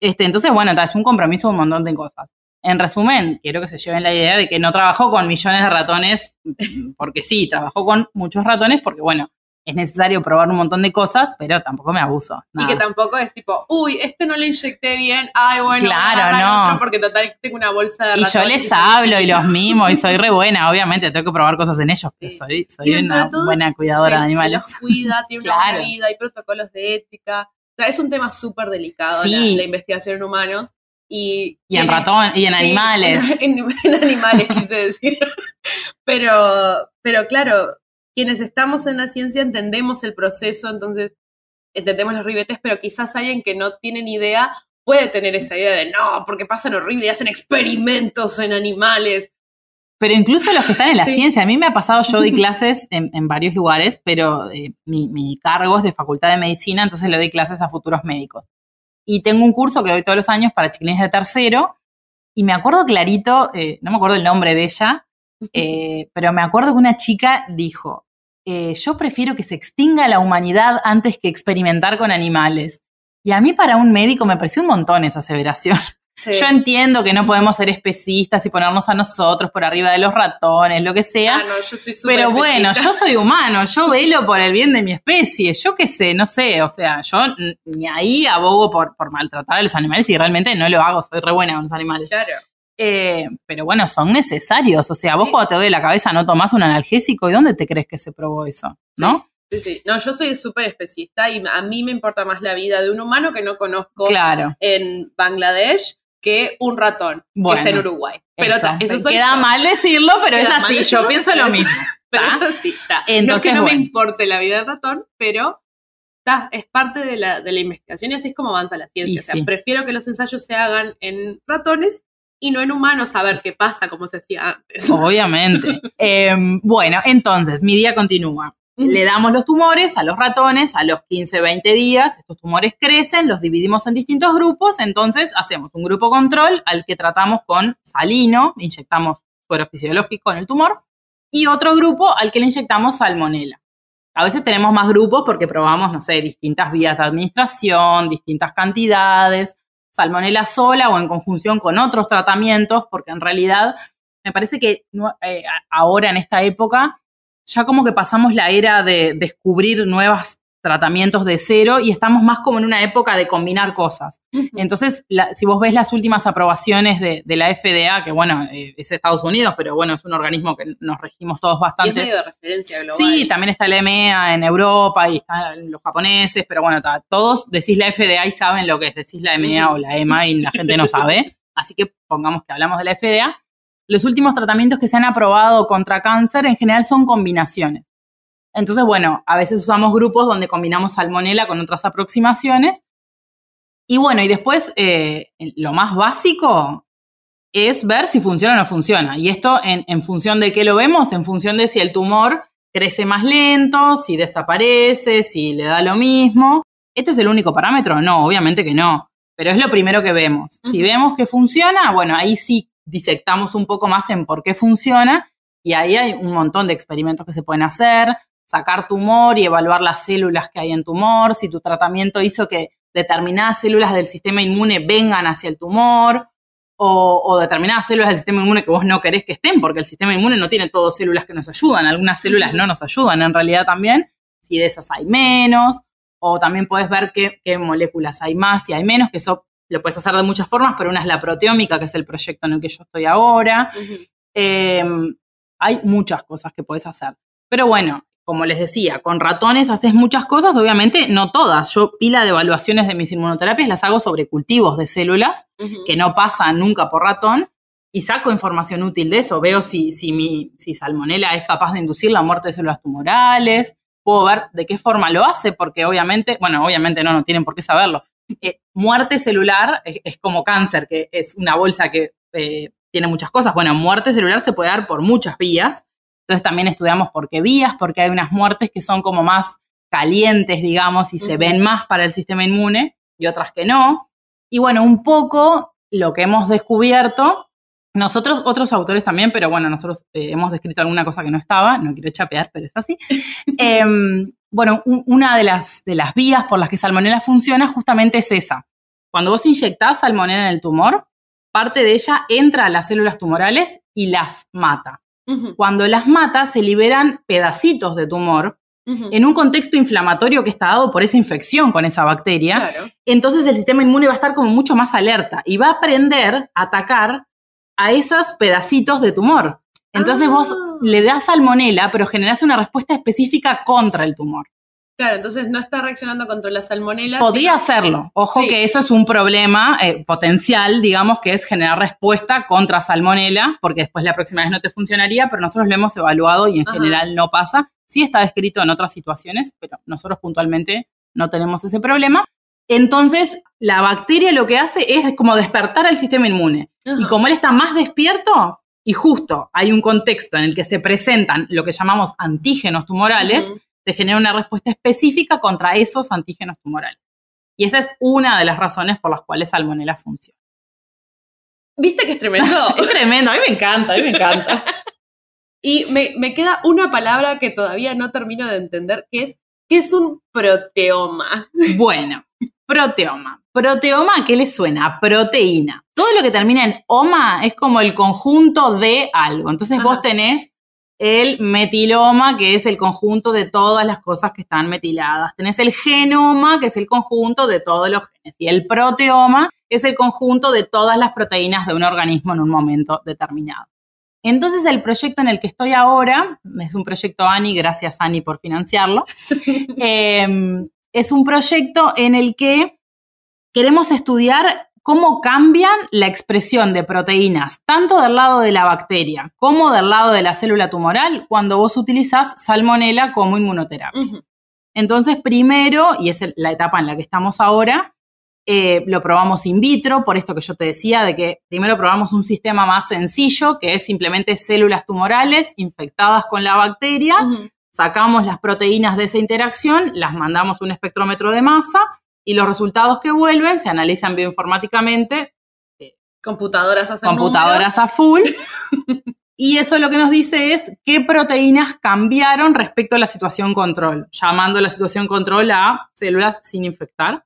Este, entonces, bueno, es un compromiso de un montón de cosas. En resumen, quiero que se lleven la idea de que no trabajó con millones de ratones porque sí, trabajó con muchos ratones porque, bueno, es necesario probar un montón de cosas, pero tampoco me abuso. Y que tampoco es tipo, uy, este no le inyecté bien, ay, bueno, claro, no. porque total tengo una bolsa de Y yo les hablo y los mimo y soy re buena, obviamente, tengo que probar cosas en ellos, pero soy, soy una buena cuidadora de animales. Se los cuida, tiene una vida, hay protocolos de ética. O sea, es un tema súper delicado la, investigación en humanos. Y, y, en ratón, y en animales. En, en, animales, quise decir. Pero, pero claro, quienes estamos en la ciencia entendemos el proceso, entonces entendemos los ribetes, pero quizás alguien que no tiene ni idea puede tener esa idea de no, porque pasan horrible y hacen experimentos en animales. Pero incluso los que están en la ciencia, a mí me ha pasado, yo doy clases en, varios lugares, pero eh, mi, cargo es de facultad de medicina, entonces le doy clases a futuros médicos. Y tengo un curso que doy todos los años para chiquilines de tercero, y me acuerdo clarito, eh, no me acuerdo el nombre de ella, eh, pero me acuerdo que una chica dijo, eh, yo prefiero que se extinga la humanidad antes que experimentar con animales. Y a mí para un médico me pareció un montón esa aseveración. Yo entiendo que no podemos ser especistas y ponernos a nosotros por arriba de los ratones, lo que sea. Ah, no, yo soy pero bueno, yo soy humano, yo velo por el bien de mi especie, yo qué sé, no sé, o sea, yo ni ahí abogo por, por maltratar a los animales y realmente no lo hago, soy re buena con los animales. Claro. Eh, pero bueno, son necesarios. O sea, vos cuando te duele la cabeza no tomás un analgésico. ¿Y dónde te crees que se probó eso? ¿No? Sí, sí. No, yo soy súper especista y a mí me importa más la vida de un humano que no conozco claro. en Bangladesh que un ratón que está en Uruguay. Pero eso, queda mal decirlo, pero es así. yo pienso lo mismo. no es que no me importe la vida del ratón, pero está es parte de la, de la investigación y así es como avanza la ciencia. o sea, prefiero que los ensayos se hagan en ratones y no en humanos saber qué pasa como se decía antes. Obviamente. Em, bueno, entonces, mi día continúa. Le damos los tumores a los ratones a los 15, 20 días, estos tumores crecen, los dividimos en distintos grupos, entonces hacemos un grupo control al que tratamos con salino, inyectamos suero fisiológico en el tumor, y otro grupo al que le inyectamos salmonela. A veces tenemos más grupos porque probamos, no sé, distintas vías de administración, distintas cantidades, salmonela sola o en conjunción con otros tratamientos, porque en realidad me parece que eh, ahora en esta época ya como que pasamos la era de descubrir nuevas tratamientos de cero y estamos más como en una época de combinar cosas. Entonces, si vos ves las últimas aprobaciones de, la FDA, que bueno, eh, es Estados Unidos, pero bueno, es un organismo que nos regimos todos bastante. Y Sí, también está la e e EMEA en Europa y están los japoneses, pero bueno, todos decís la FDA y saben lo que es, decís la EMEA o la EMA y la gente no sabe. Así que pongamos que hablamos de la FDA. Los últimos tratamientos que se han aprobado contra cáncer en general son combinaciones. Entonces, bueno, a veces usamos grupos donde combinamos salmonela con otras aproximaciones. Y bueno, y después eh, lo más básico es ver si funciona o no funciona. Y esto en, función de qué lo vemos, en función de si el tumor crece más lento, si desaparece, si le da lo mismo. ¿Este es el único parámetro? No, obviamente que no, pero es lo primero que vemos. Si vemos que funciona, bueno, ahí sí disectamos un poco más en por qué funciona y ahí hay un montón de experimentos que se pueden hacer, sacar tumor y evaluar las células que hay en tumor, si tu tratamiento hizo que determinadas células del sistema inmune vengan hacia el tumor o, determinadas células del sistema inmune que vos no querés que estén, porque el sistema inmune no tiene todas células que nos ayudan, algunas células no nos ayudan en realidad también, si de esas hay menos, o también podés ver qué, qué moléculas hay más, y hay menos, que eso lo puedes hacer de muchas formas, pero una es la proteómica, que es el proyecto en el que yo estoy ahora. Em, hay muchas cosas que podés hacer. Pero bueno, como les decía, con ratones haces muchas cosas, obviamente no todas. Yo pila de evaluaciones de mis inmunoterapias las hago sobre cultivos de células que no pasan nunca por ratón y saco información útil de eso. Veo si, si, mi, si salmonela es capaz de inducir la muerte de células tumorales, puedo ver de qué forma lo hace, porque obviamente, bueno, obviamente no, no tienen por qué saberlo. Eh, muerte celular es, como cáncer, que es una bolsa que eh, tiene muchas cosas. Bueno, muerte celular se puede dar por muchas vías entonces también estudiamos por qué vías, porque hay unas muertes que son como más calientes, digamos, y se ven más para el sistema inmune y otras que no. Y bueno, un poco lo que hemos descubierto, nosotros, otros autores también, pero bueno, nosotros eh, hemos descrito alguna cosa que no estaba, no quiero chapear, pero es así. Em, bueno, una de las, de las vías por las que Salmonella funciona justamente es esa. Cuando vos inyectás Salmonella en el tumor, parte de ella entra a las células tumorales y las mata. Cuando las matas se liberan pedacitos de tumor en un contexto inflamatorio que está dado por esa infección con esa bacteria. Entonces el sistema inmune va a estar como mucho más alerta y va a aprender a atacar a esos pedacitos de tumor. Entonces vos ah. le das salmonela, pero generas una respuesta específica contra el tumor. Claro, entonces no está reaccionando contra la salmonela. Podría hacerlo. Ojo que eso es un problema eh, potencial, digamos, que es generar respuesta contra salmonela, porque después la próxima vez no te funcionaría, pero nosotros lo hemos evaluado y en general no pasa. Sí está descrito en otras situaciones, pero nosotros puntualmente no tenemos ese problema. Entonces, la bacteria lo que hace es como despertar al sistema inmune. Y como él está más despierto y justo hay un contexto en el que se presentan lo que llamamos antígenos tumorales, se genera una respuesta específica contra esos antígenos tumorales. Y esa es una de las razones por las cuales Salmonella funciona. ¿Viste que es tremendo? es tremendo, a mí me encanta, a mí me encanta. y me, me queda una palabra que todavía no termino de entender, que es, ¿qué es un proteoma? Bueno, proteoma. Proteoma, ¿qué le suena? Proteína. Todo lo que termina en oma es como el conjunto de algo. Entonces vos tenés el metiloma, que es el conjunto de todas las cosas que están metiladas. Tenés el genoma, que es el conjunto de todos los genes. Y el proteoma es el conjunto de todas las proteínas de un organismo en un momento determinado. Entonces el proyecto en el que estoy ahora, es un proyecto ANI, gracias ANI por financiarlo, eh, es un proyecto en el que queremos estudiar cómo cambian la expresión de proteínas, tanto del lado de la bacteria como del lado de la célula tumoral, cuando vos utilizás salmonela como inmunoterapia. Entonces, primero, y es la etapa en la que estamos ahora, eh, lo probamos in vitro, por esto que yo te decía, de que primero probamos un sistema más sencillo, que es simplemente células tumorales infectadas con la bacteria, sacamos las proteínas de esa interacción, las mandamos a un espectrómetro de masa y los resultados que vuelven se analizan bioinformáticamente. Eh, computadoras hacen Computadoras a full. y eso lo que nos dice es qué proteínas cambiaron respecto a la situación control, llamando la situación control a células sin infectar.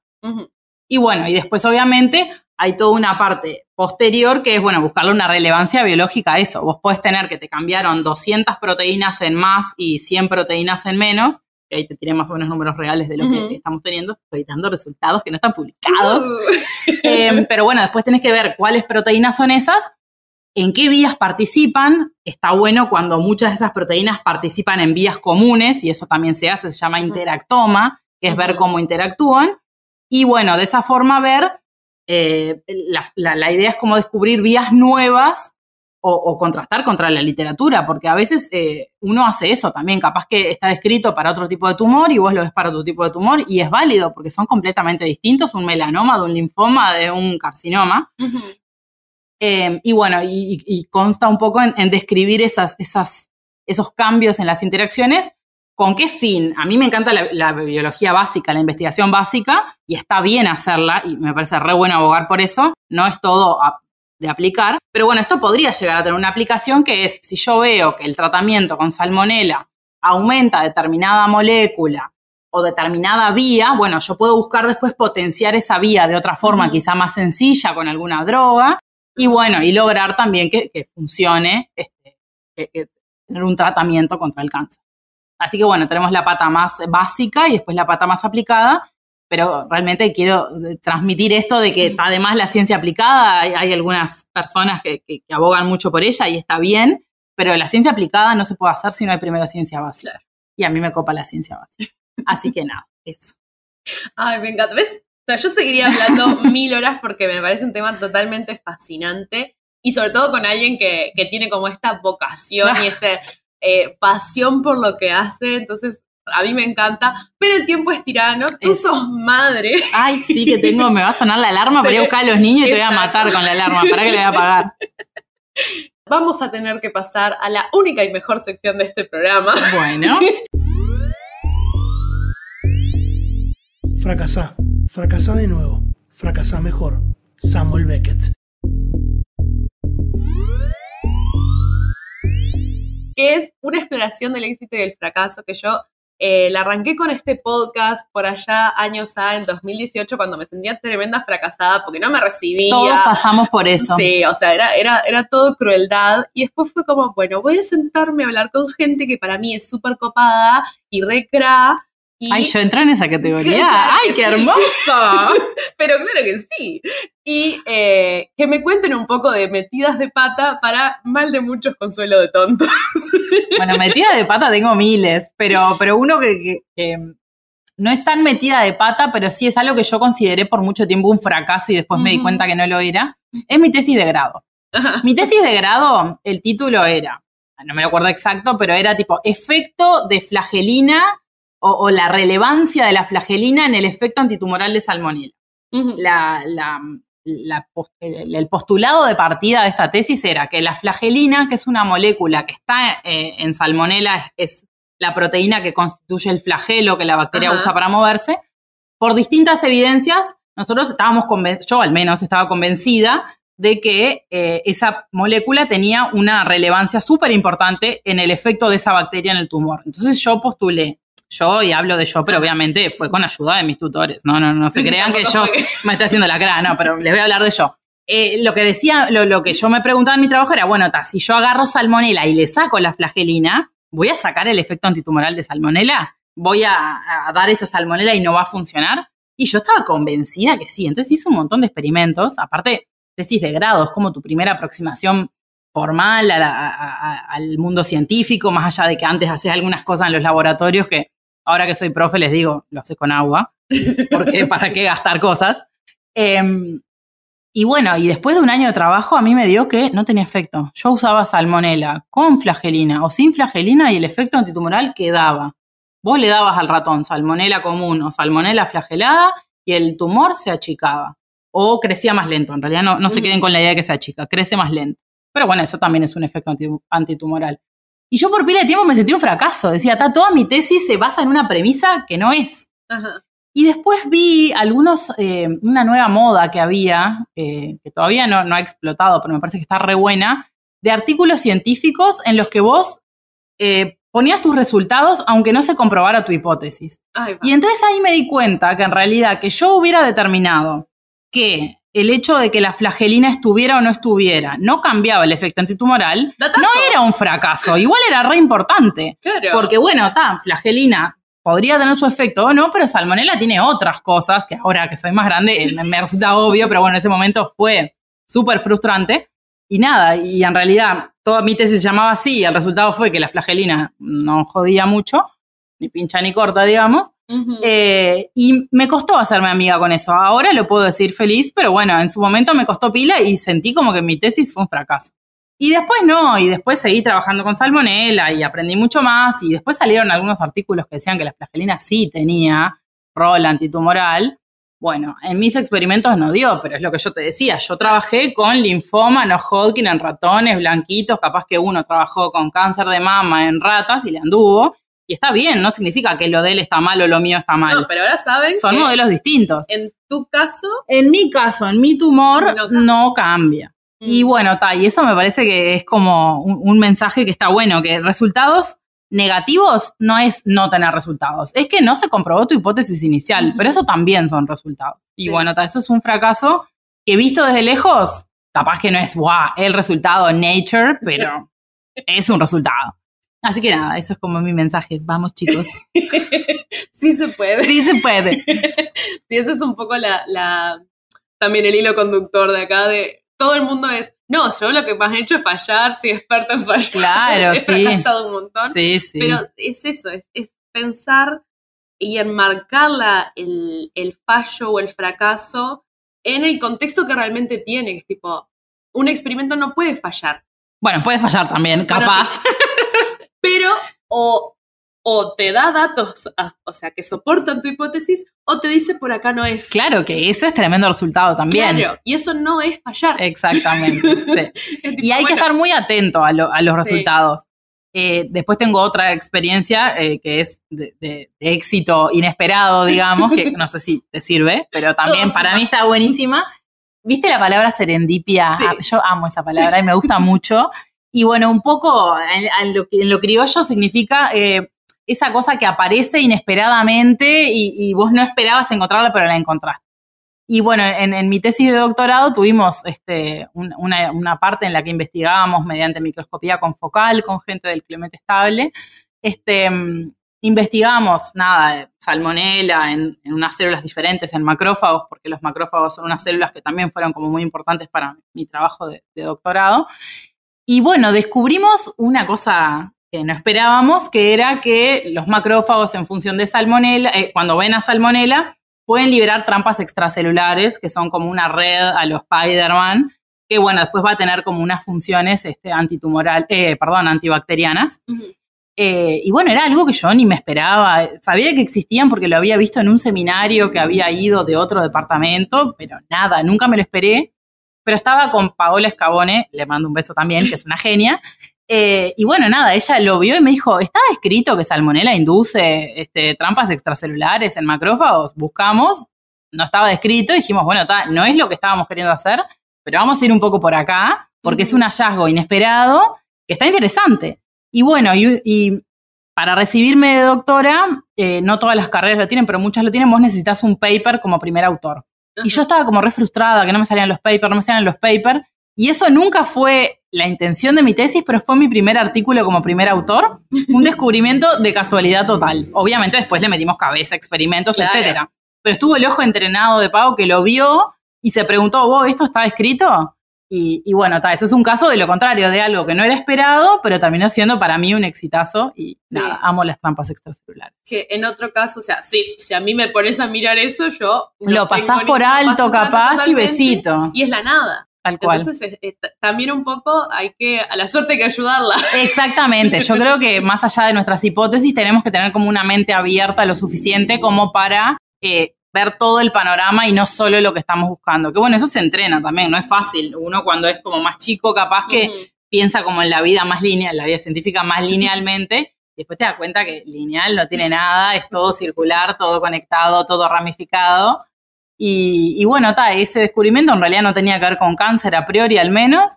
Y bueno, y después obviamente hay toda una parte posterior que es, bueno, buscarle una relevancia biológica a eso. Vos podés tener que te cambiaron 200 proteínas en más y 100 proteínas en menos, ahí te tiré más o menos números reales de lo que estamos teniendo, estoy dando resultados que no están publicados. Uh. Em, pero bueno, después tenés que ver cuáles proteínas son esas, en qué vías participan. Está bueno cuando muchas de esas proteínas participan en vías comunes, y eso también se hace, se llama interactoma, que es ver cómo interactúan. Y bueno, de esa forma ver, eh, la, la idea es como descubrir vías nuevas o, contrastar contra la literatura, porque a veces eh, uno hace eso también, capaz que está descrito para otro tipo de tumor y vos lo ves para otro tipo de tumor y es válido porque son completamente distintos, un melanoma de un linfoma, de un carcinoma. Eh, y bueno, y, consta un poco en, describir esas, esas, esos cambios en las interacciones ¿Con qué fin? A mí me encanta la, biología básica, la investigación básica, y está bien hacerla, y me parece re bueno abogar por eso. No es todo de aplicar. Pero bueno, esto podría llegar a tener una aplicación que es, si yo veo que el tratamiento con salmonela aumenta determinada molécula o determinada vía, bueno, yo puedo buscar después potenciar esa vía de otra forma, quizá más sencilla, con alguna droga, y bueno, y lograr también que, funcione, este, tener un tratamiento contra el cáncer. Así que bueno, tenemos la pata más básica y después la pata más aplicada, pero realmente quiero eh, transmitir esto de que además la ciencia aplicada, hay, algunas personas que, abogan mucho por ella y está bien, pero la ciencia aplicada no se puede hacer si no hay primero ciencia básica. Y a mí me copa la ciencia básica. Así que nada, eso. Ay, me encanta. ¿Ves? O sea, yo seguiría hablando mil horas porque me parece un tema totalmente fascinante y sobre todo con alguien que, que tiene como esta vocación y esta eh, pasión por lo que hace. Entonces, a mí me encanta, pero el tiempo es tirano, tú es... sos madre. Ay, sí que tengo, me va a sonar la alarma para a buscar a los niños y te voy a matar con la alarma, para que le voy a pagar. Vamos a tener que pasar a la única y mejor sección de este programa. Bueno. Fracasá, fracasá de nuevo, fracasá mejor. Samuel Beckett. que es una exploración del éxito y del fracaso que yo eh, la arranqué con este podcast por allá años A, en 2018, cuando me sentía tremenda fracasada porque no me recibía. Todos pasamos por eso. Sí, o sea, era, era, era todo crueldad. Y después fue como, bueno, voy a sentarme a hablar con gente que para mí es súper copada y recra Ay, yo entro en esa categoría. ¡Ay, qué hermoso! Pero claro que sí. Y eh, que me cuenten un poco de metidas de pata para mal de muchos consuelo de tontos. Bueno, metidas de pata tengo miles, pero, pero uno que, no es tan metida de pata, pero sí es algo que yo consideré por mucho tiempo un fracaso y después me di cuenta que no lo era, es mi tesis de grado. Mi tesis de grado, el título era, no me lo acuerdo exacto, pero era tipo efecto de flagelina o, la relevancia de la flagelina en el efecto antitumoral de salmonella. el postulado de partida de esta tesis era que la flagelina, que es una molécula que está eh, en salmonella, es, la proteína que constituye el flagelo que la bacteria usa para moverse, por distintas evidencias, nosotros estábamos, yo al menos estaba convencida de que eh, esa molécula tenía una relevancia súper importante en el efecto de esa bacteria en el tumor. Entonces yo postulé yo, y hablo de yo, pero obviamente fue con ayuda de mis tutores. No, no, no se crean que yo me está haciendo la cara, no, pero les voy a hablar de yo. Eh, lo que decía, lo, que yo me preguntaba en mi trabajo era, bueno, si yo agarro salmonela y le saco la flagelina, ¿voy a sacar el efecto antitumoral de salmonela? ¿Voy a, dar esa salmonela y no va a funcionar? Y yo estaba convencida que sí. Entonces hice un montón de experimentos, aparte tesis de grado, es como tu primera aproximación formal al mundo científico, más allá de que antes hacías algunas cosas en los laboratorios que ahora que soy profe les digo, lo haces con agua, porque para qué gastar cosas. Em, y bueno, y después de un año de trabajo a mí me dio que no tenía efecto. Yo usaba salmonela con flagelina o sin flagelina y el efecto antitumoral quedaba. Vos le dabas al ratón salmonela común o salmonela flagelada y el tumor se achicaba o crecía más lento. En realidad no, no se queden con la idea de que se achica, crece más lento. Pero bueno, eso también es un efecto antitumoral. Y yo por pila de tiempo me sentí un fracaso. Decía, toda mi tesis se basa en una premisa que no es. Y después vi algunos, eh, una nueva moda que había, eh, que todavía no, ha explotado, pero me parece que está re buena, de artículos científicos en los que vos eh, ponías tus resultados aunque no se comprobara tu hipótesis. y entonces ahí me di cuenta que en realidad que yo hubiera determinado que el hecho de que la flagelina estuviera o no estuviera, no cambiaba el efecto antitumoral, no era un fracaso, igual era re importante. Porque bueno, tan flagelina podría tener su efecto o no, pero salmonella tiene otras cosas que ahora que soy más grande eh, me resulta obvio, pero bueno, en ese momento fue súper frustrante. Y nada, y en realidad toda mi tesis se llamaba así, y el resultado fue que la flagelina no jodía mucho, ni pincha ni corta, digamos. Eh, y me costó hacerme amiga con eso. Ahora lo puedo decir feliz, pero bueno, en su momento me costó pila y sentí como que mi tesis fue un fracaso. Y después no, y después seguí trabajando con salmonela y aprendí mucho más. Y después salieron algunos artículos que decían que la flagelina sí tenía rol antitumoral. Bueno, en mis experimentos no dio, pero es lo que yo te decía. Yo trabajé con linfoma, no Hodgkin en ratones, blanquitos. Capaz que uno trabajó con cáncer de mama en ratas y le anduvo. Y está bien, no significa que lo de él está mal o lo mío está mal. No, pero ahora saben. Son modelos distintos. En tu caso. En mi caso, en mi tumor, no cambia. Mm. Y bueno, ta, y eso me parece que es como un, mensaje que está bueno, que resultados negativos no es no tener resultados, es que no se comprobó tu hipótesis inicial, pero eso también son resultados. Y bueno, ta, eso es un fracaso que visto desde lejos, capaz que no es guau, el resultado nature, pero es un resultado. Así que nada, eso es como mi mensaje. Vamos, chicos. sí se puede. Sí se puede. sí, eso es un poco la, la, también el hilo conductor de acá de todo el mundo es, no, yo lo que más he hecho es fallar, soy experto en fallar. Claro, he fracasado un montón. Sí, sí. Pero es eso, es, pensar y enmarcar el, fallo o el fracaso en el contexto que realmente tiene, es tipo, un experimento no puede fallar. Bueno, puede fallar también, capaz. pero o, te da datos, o sea, que soportan tu hipótesis, o te dice por acá no es. Claro, que eso es tremendo resultado también. y eso no es fallar. Exactamente. y hay que estar muy atento a, los resultados. Eh, después tengo otra experiencia eh, que es de, éxito inesperado, digamos, que no sé si te sirve, pero también para mí está buenísima. ¿Viste la palabra serendipia? Ah, yo amo esa palabra y me gusta mucho. Y bueno, un poco en, lo, en lo, criollo significa eh, esa cosa que aparece inesperadamente y, vos no esperabas encontrarla, pero la encontraste. Y bueno, en, mi tesis de doctorado tuvimos este, una, parte en la que investigábamos mediante microscopía confocal con gente del Clemente estable. Este, mm, investigamos, nada, eh, salmonela en, unas células diferentes, en macrófagos, porque los macrófagos son unas células que también fueron como muy importantes para mi trabajo de, de doctorado. Y bueno, descubrimos una cosa que no esperábamos, que era que los macrófagos en función de salmonela, eh, cuando ven a salmonela, pueden liberar trampas extracelulares, que son como una red a los Spider-Man, que bueno, después va a tener como unas funciones este, antitumoral, eh, perdón, antibacterianas. Eh, y bueno, era algo que yo ni me esperaba. Sabía que existían porque lo había visto en un seminario que había ido de otro departamento, pero nada, nunca me lo esperé pero estaba con Paola Escabone, le mando un beso también, que es una genia. Eh, y bueno, nada, ella lo vio y me dijo, ¿está escrito que Salmonella induce este, trampas extracelulares en macrófagos? Buscamos, no estaba descrito, dijimos, bueno, no es lo que estábamos queriendo hacer, pero vamos a ir un poco por acá, porque es un hallazgo inesperado que está interesante. Y bueno, y, para recibirme de doctora, eh, no todas las carreras lo tienen, pero muchas lo tienen, vos necesitas un paper como primer autor. Y yo estaba como re frustrada, que no me salían los papers, no me salían los papers. Y eso nunca fue la intención de mi tesis, pero fue mi primer artículo como primer autor. Un descubrimiento de casualidad total. Obviamente después le metimos cabeza, experimentos, etc. etcétera. Pero estuvo el ojo entrenado de Pau que lo vio y se preguntó, ¿vos esto está escrito? Y, bueno, ta, eso es un caso de lo contrario, de algo que no era esperado, pero terminó siendo para mí un exitazo y nada, amo las trampas extracelulares. Que en otro caso, o sea, sí, si a mí me pones a mirar eso, yo... lo pasás por alto, capaz, y besito. Y es la nada. Tal cual. Entonces, también un poco hay que, a la suerte hay que ayudarla. Exactamente. Yo creo que más allá de nuestras hipótesis, tenemos que tener como una mente abierta lo suficiente como para eh, ver todo el panorama y no solo lo que estamos buscando. Que bueno, eso se entrena también, no es fácil. Uno cuando es como más chico, capaz que piensa como en la vida más lineal, la vida científica más linealmente, después te das cuenta que lineal no tiene nada, es todo circular, todo conectado, todo ramificado. Y, bueno, ta, ese descubrimiento en realidad no tenía que ver con cáncer a priori al menos,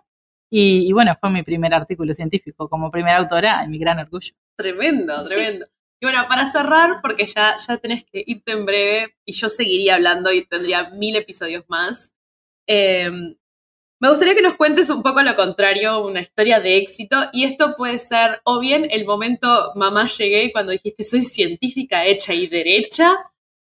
y, bueno, fue mi primer artículo científico como primera autora y mi gran orgullo. Tremendo, tremendo. Y bueno, para cerrar, porque ya, ya tenés que irte en breve y yo seguiría hablando y tendría mil episodios más. Em, me gustaría que nos cuentes un poco lo contrario, una historia de éxito, y esto puede ser o bien el momento mamá llegué cuando dijiste soy científica hecha y derecha,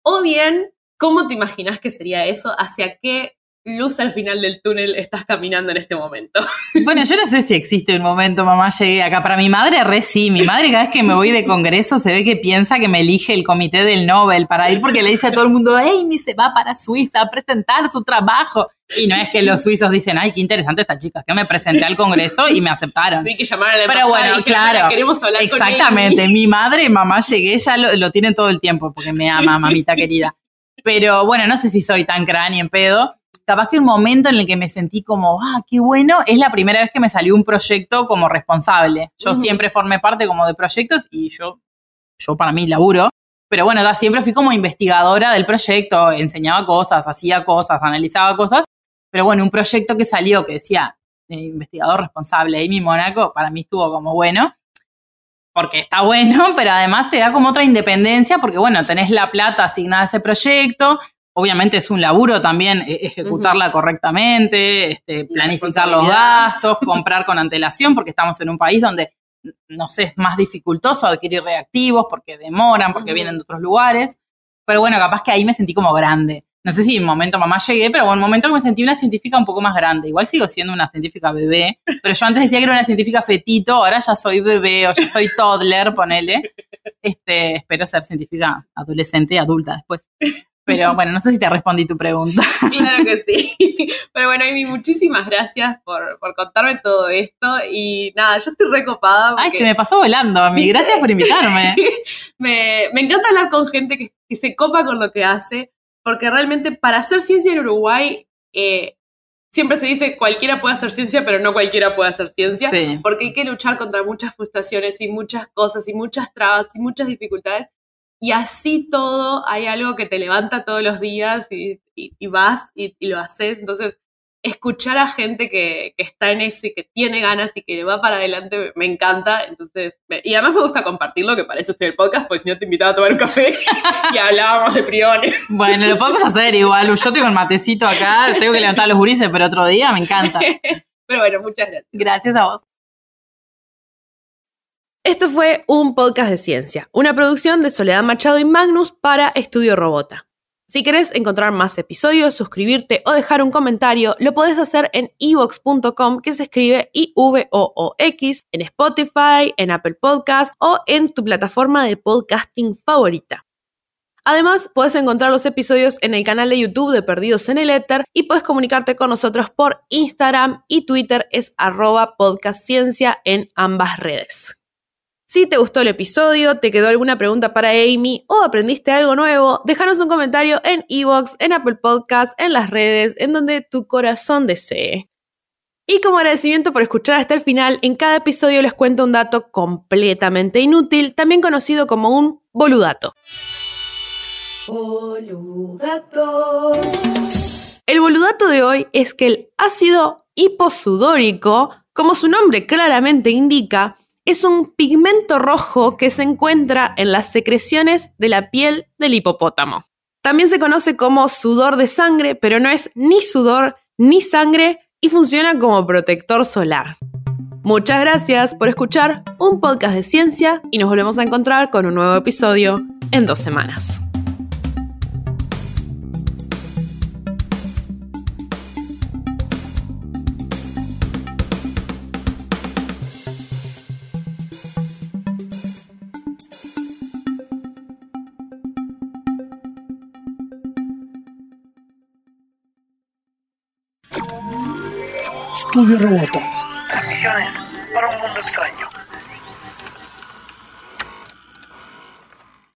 o bien cómo te imaginas que sería eso, hacia qué luz al final del túnel estás caminando en este momento. Bueno, yo no sé si existe un momento, mamá, llegué acá. Para mi madre, re sí. Mi madre, cada vez que me voy de congreso, se ve que piensa que me elige el comité del Nobel para ir porque le dice a todo el mundo, Amy se va para Suiza a presentar su trabajo. Y no es que los suizos dicen, ay, qué interesante esta chica, que me presenté al congreso y me aceptaron. Sí, que llamaron a la Pero bueno, claro. Queremos hablar exactamente. mi madre mamá llegué, ya lo, tiene tienen todo el tiempo porque me ama, mamita querida. Pero bueno, no sé si soy tan ni en pedo capaz que un momento en el que me sentí como, ah, qué bueno, es la primera vez que me salió un proyecto como responsable. Yo siempre formé parte como de proyectos y yo, yo para mí laburo. Pero bueno, da siempre fui como investigadora del proyecto, enseñaba cosas, hacía cosas, analizaba cosas. Pero bueno, un proyecto que salió que decía eh, investigador responsable, mi Mónaco, para mí estuvo como bueno porque está bueno, pero además te da como otra independencia, porque bueno, tenés la plata asignada a ese proyecto, obviamente es un laburo también eh, ejecutarla correctamente, este, planificar los gastos, comprar con antelación, porque estamos en un país donde nos es más dificultoso adquirir reactivos porque demoran, porque vienen de otros lugares. Pero bueno, capaz que ahí me sentí como grande. No sé si en momento mamá llegué, pero en un momento me sentí una científica un poco más grande. Igual sigo siendo una científica bebé, pero yo antes decía que era una científica fetito, ahora ya soy bebé o ya soy toddler, ponele. Este, espero ser científica adolescente adulta después. Pero bueno, no sé si te respondí tu pregunta. Claro que sí. Pero bueno, Amy, muchísimas gracias por, contarme todo esto. Y nada, yo estoy recopada. Ay, se me pasó volando, a mí. Gracias por invitarme. me, encanta hablar con gente que, se copa con lo que hace, porque realmente para hacer ciencia en Uruguay, eh, siempre se dice cualquiera puede hacer ciencia, pero no cualquiera puede hacer ciencia, porque hay que luchar contra muchas frustraciones y muchas cosas y muchas trabas y muchas dificultades y así todo, hay algo que te levanta todos los días y, vas y, lo haces. Entonces, escuchar a gente que, que, está en eso y que tiene ganas y que va para adelante me, encanta. Entonces, y además me gusta compartirlo, que para eso estoy el podcast, porque si no te invitaba a tomar un café y hablábamos de priones. Bueno, lo podemos hacer igual. Yo tengo el matecito acá, tengo que levantar los gurises, pero otro día me encanta. Pero bueno, muchas gracias. Gracias a vos. Esto fue un podcast de ciencia, una producción de Soledad Machado y Magnus para Estudio Robota. Si querés encontrar más episodios, suscribirte o dejar un comentario, lo podés hacer en evox.com que se escribe I-V-O-O-X, en Spotify, en Apple Podcast o en tu plataforma de podcasting favorita. Además, puedes encontrar los episodios en el canal de YouTube de Perdidos en el Éter y puedes comunicarte con nosotros por Instagram y Twitter es arroba podcastciencia en ambas redes. Si te gustó el episodio, te quedó alguna pregunta para Amy o aprendiste algo nuevo, déjanos un comentario en Evox, en Apple Podcasts, en las redes, en donde tu corazón desee. Y como agradecimiento por escuchar hasta el final, en cada episodio les cuento un dato completamente inútil, también conocido como un boludato. Boludato. El boludato de hoy es que el ácido hiposudórico, como su nombre claramente indica, es un pigmento rojo que se encuentra en las secreciones de la piel del hipopótamo. También se conoce como sudor de sangre, pero no es ni sudor ni sangre y funciona como protector solar. Muchas gracias por escuchar un podcast de ciencia y nos volvemos a encontrar con un nuevo episodio en dos semanas. Тувер Рота.